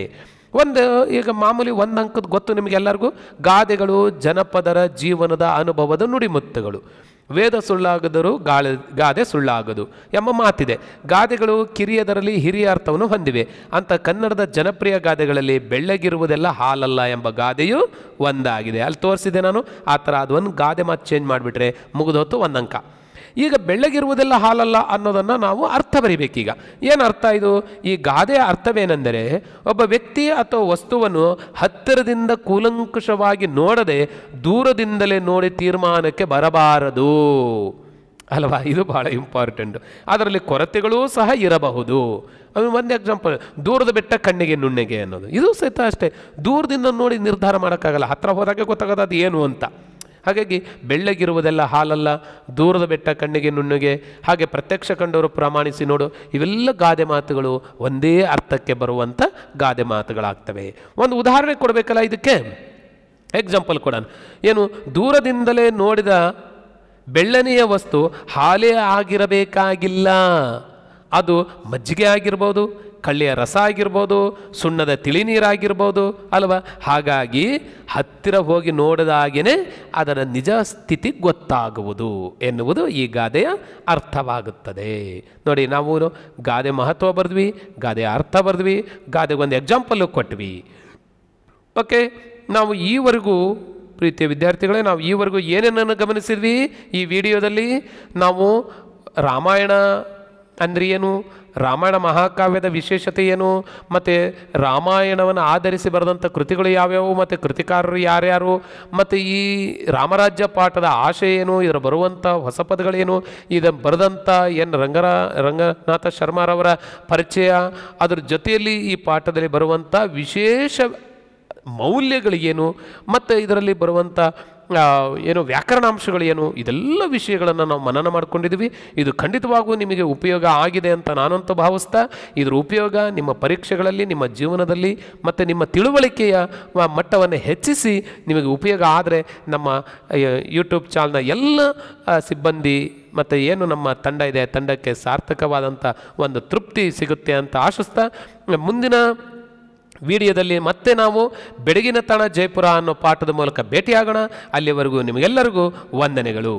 ಒಂದು ಈಗ ಮಾಮೂಲಿ ಒಂದು ಅಂಕದ ಗೊತ್ತು ನಿಮಗೆಲ್ಲರಿಗೂ ಗಾದೆಗಳು ಜನಪದರ ಜೀವನದ ಅನುಭವದ ನುಡಿಮುತ್ತುಗಳು ವೇದ ಸುಳ್ಳಾಗದರೂ ಗಾಳ ಗಾದೆ ಸುಳ್ಳಾಗದು ಎಂಬ ಮಾತಿದೆ ಗಾದೆಗಳು ಕಿರಿಯದರಲ್ಲಿ ಹಿರಿಯ ಅರ್ಥವನ್ನು ಹೊಂದಿವೆ ಅಂತ ಕನ್ನಡದ ಜನಪ್ರಿಯ ಗಾದೆಗಳಲ್ಲಿ ಬೆಳ್ಳಗಿರುವುದೆಲ್ಲ ಹಾಲಲ್ಲ ಎಂಬ ಗಾದೆಯೂ ಒಂದಾಗಿದೆ ಅಲ್ಲಿ ತೋರಿಸಿದೆ ನಾನು ಆ ಥರ ಅದು ಒಂದು ಗಾದೆ ಮಾತು ಚೇಂಜ್ ಮಾಡಿಬಿಟ್ರೆ ಮುಗಿದೋತು ಒಂದಂಕ ಈಗ ಬೆಳ್ಳಗಿರುವುದೆಲ್ಲ ಹಾಲಲ್ಲ ಅನ್ನೋದನ್ನು ನಾವು ಅರ್ಥ ಬರಿಬೇಕೀಗ ಏನು ಅರ್ಥ ಇದು ಈ ಗಾದೆಯ ಅರ್ಥವೇನೆಂದರೆ ಒಬ್ಬ ವ್ಯಕ್ತಿ ಅಥವಾ ವಸ್ತುವನ್ನು ಹತ್ತಿರದಿಂದ ಕೂಲಂಕುಷವಾಗಿ ನೋಡದೆ ದೂರದಿಂದಲೇ ನೋಡಿ ತೀರ್ಮಾನಕ್ಕೆ ಬರಬಾರದು ಅಲ್ವಾ ಇದು ಬಹಳ ಇಂಪಾರ್ಟೆಂಟ್ ಅದರಲ್ಲಿ ಕೊರತೆಗಳೂ ಸಹ ಇರಬಹುದು ಅದು ಒಂದು ಎಕ್ಸಾಂಪಲ್ ದೂರದ ಬೆಟ್ಟ ಕಣ್ಣಿಗೆ ನುಣ್ಣಗೆ ಅನ್ನೋದು ಇದು ಸಹಿತ ಅಷ್ಟೇ ದೂರದಿಂದ ನೋಡಿ ನಿರ್ಧಾರ ಮಾಡೋಕ್ಕಾಗಲ್ಲ ಹತ್ತಿರ ಹೋದಾಗೆ ಗೊತ್ತಾಗೋದು ಅದು ಏನು ಅಂತ ಹಾಗಾಗಿ ಬೆಳ್ಳಗಿರುವುದೆಲ್ಲ ಹಾಲಲ್ಲ ದೂರದ ಬೆಟ್ಟ ಕಣ್ಣಿಗೆ ನುಣ್ಣಗೆ ಹಾಗೆ ಪ್ರತ್ಯಕ್ಷ ಕಂಡವರು ಪ್ರಮಾಣಿಸಿ ನೋಡು ಇವೆಲ್ಲ ಗಾದೆ ಮಾತುಗಳು ಒಂದೇ ಅರ್ಥಕ್ಕೆ ಬರುವಂಥ ಗಾದೆ ಮಾತುಗಳಾಗ್ತವೆ ಒಂದು ಉದಾಹರಣೆ ಕೊಡಬೇಕಲ್ಲ ಇದಕ್ಕೆ ಎಕ್ಸಾಂಪಲ್ ಕೊಡೋಣ ಏನು ದೂರದಿಂದಲೇ ನೋಡಿದ ಬೆಳ್ಳನೆಯ ವಸ್ತು ಹಾಲೇ ಆಗಿರಬೇಕಾಗಿಲ್ಲ ಅದು ಮಜ್ಜಿಗೆ ಆಗಿರ್ಬೋದು ಕಳ್ಳಿಯ ರಸ ಆಗಿರ್ಬೋದು ಸುಣ್ಣದ ತಿಳಿ ನೀರಾಗಿರ್ಬೋದು ಅಲ್ವ ಹಾಗಾಗಿ ಹತ್ತಿರ ಹೋಗಿ ನೋಡಿದಾಗೇ ಅದರ ನಿಜ ಸ್ಥಿತಿ ಗೊತ್ತಾಗುವುದು ಎನ್ನುವುದು ಈ ಗಾದೆಯ ಅರ್ಥವಾಗುತ್ತದೆ ನೋಡಿ ನಾವು ಗಾದೆ ಮಹತ್ವ ಬರೆದ್ವಿ ಗಾದೆಯ ಅರ್ಥ ಬರೆದ್ವಿ ಗಾದೆಗೊಂದು ಎಕ್ಸಾಂಪಲ್ಲು ಕೊಟ್ವಿ ಓಕೆ ನಾವು ಈವರೆಗೂ ಪ್ರೀತಿಯ ವಿದ್ಯಾರ್ಥಿಗಳೇ ನಾವು ಈವರೆಗೂ ಏನೇನನ್ನು ಗಮನಿಸಿದ್ವಿ ಈ ವಿಡಿಯೋದಲ್ಲಿ ನಾವು ರಾಮಾಯಣ ಅಂದರೆ ಏನು ರಾಮಾಯಣ ಮಹಾಕಾವ್ಯದ ವಿಶೇಷತೆ ಏನು ಮತ್ತು ರಾಮಾಯಣವನ್ನು ಆಧರಿಸಿ ಬರೆದಂಥ ಕೃತಿಗಳು ಯಾವ್ಯಾವು ಮತ್ತು ಕೃತಿಕಾರರು ಯಾರ್ಯಾರು ಮತ್ತು ಈ ರಾಮರಾಜ್ಯ ಪಾಠದ ಆಶಯ ಏನು ಇದರ ಬರುವಂಥ ಹೊಸ ಪದಗಳೇನು ಇದ ಬರೆದಂಥ ಎನ್ ರಂಗರ ರಂಗನಾಥ ಶರ್ಮಾರವರ ಪರಿಚಯ ಅದರ ಜೊತೆಯಲ್ಲಿ ಈ ಪಾಠದಲ್ಲಿ ಬರುವಂಥ ವಿಶೇಷ ಮೌಲ್ಯಗಳಿಗೇನು ಮತ್ತು ಇದರಲ್ಲಿ ಬರುವಂಥ ಏನು ವ್ಯಾಕರಣಾಂಶಗಳು ಏನು ಇದೆಲ್ಲ ವಿಷಯಗಳನ್ನು ನಾವು ಮನನ ಮಾಡ್ಕೊಂಡಿದ್ದೀವಿ ಇದು ಖಂಡಿತವಾಗೂ ನಿಮಗೆ ಉಪಯೋಗ ಆಗಿದೆ ಅಂತ ನಾನಂತೂ ಭಾವಿಸ್ತಾ ಇದರ ಉಪಯೋಗ ನಿಮ್ಮ ಪರೀಕ್ಷೆಗಳಲ್ಲಿ ನಿಮ್ಮ ಜೀವನದಲ್ಲಿ ಮತ್ತು ನಿಮ್ಮ ತಿಳುವಳಿಕೆಯ ಮಟ್ಟವನ್ನು ಹೆಚ್ಚಿಸಿ ನಿಮಗೆ ಉಪಯೋಗ ಆದರೆ ನಮ್ಮ ಯೂಟ್ಯೂಬ್ ಚಾನಲ್ನ ಎಲ್ಲ ಸಿಬ್ಬಂದಿ ಮತ್ತು ಏನು ನಮ್ಮ ತಂಡ ಇದೆ ತಂಡಕ್ಕೆ ಸಾರ್ಥಕವಾದಂಥ ಒಂದು ತೃಪ್ತಿ ಸಿಗುತ್ತೆ ಅಂತ ಆಶಿಸ್ತಾ ಮುಂದಿನ ವಿಡಿಯೋದಲ್ಲಿ ಮತ್ತೆ ನಾವು ಬೆಡಗಿನ ತಾಣ ಜೈಪುರ ಅನ್ನೋ ಪಾಠದ ಮೂಲಕ ಭೇಟಿಯಾಗೋಣ ಅಲ್ಲಿವರೆಗೂ ನಿಮಗೆಲ್ಲರಿಗೂ ವಂದನೆಗಳು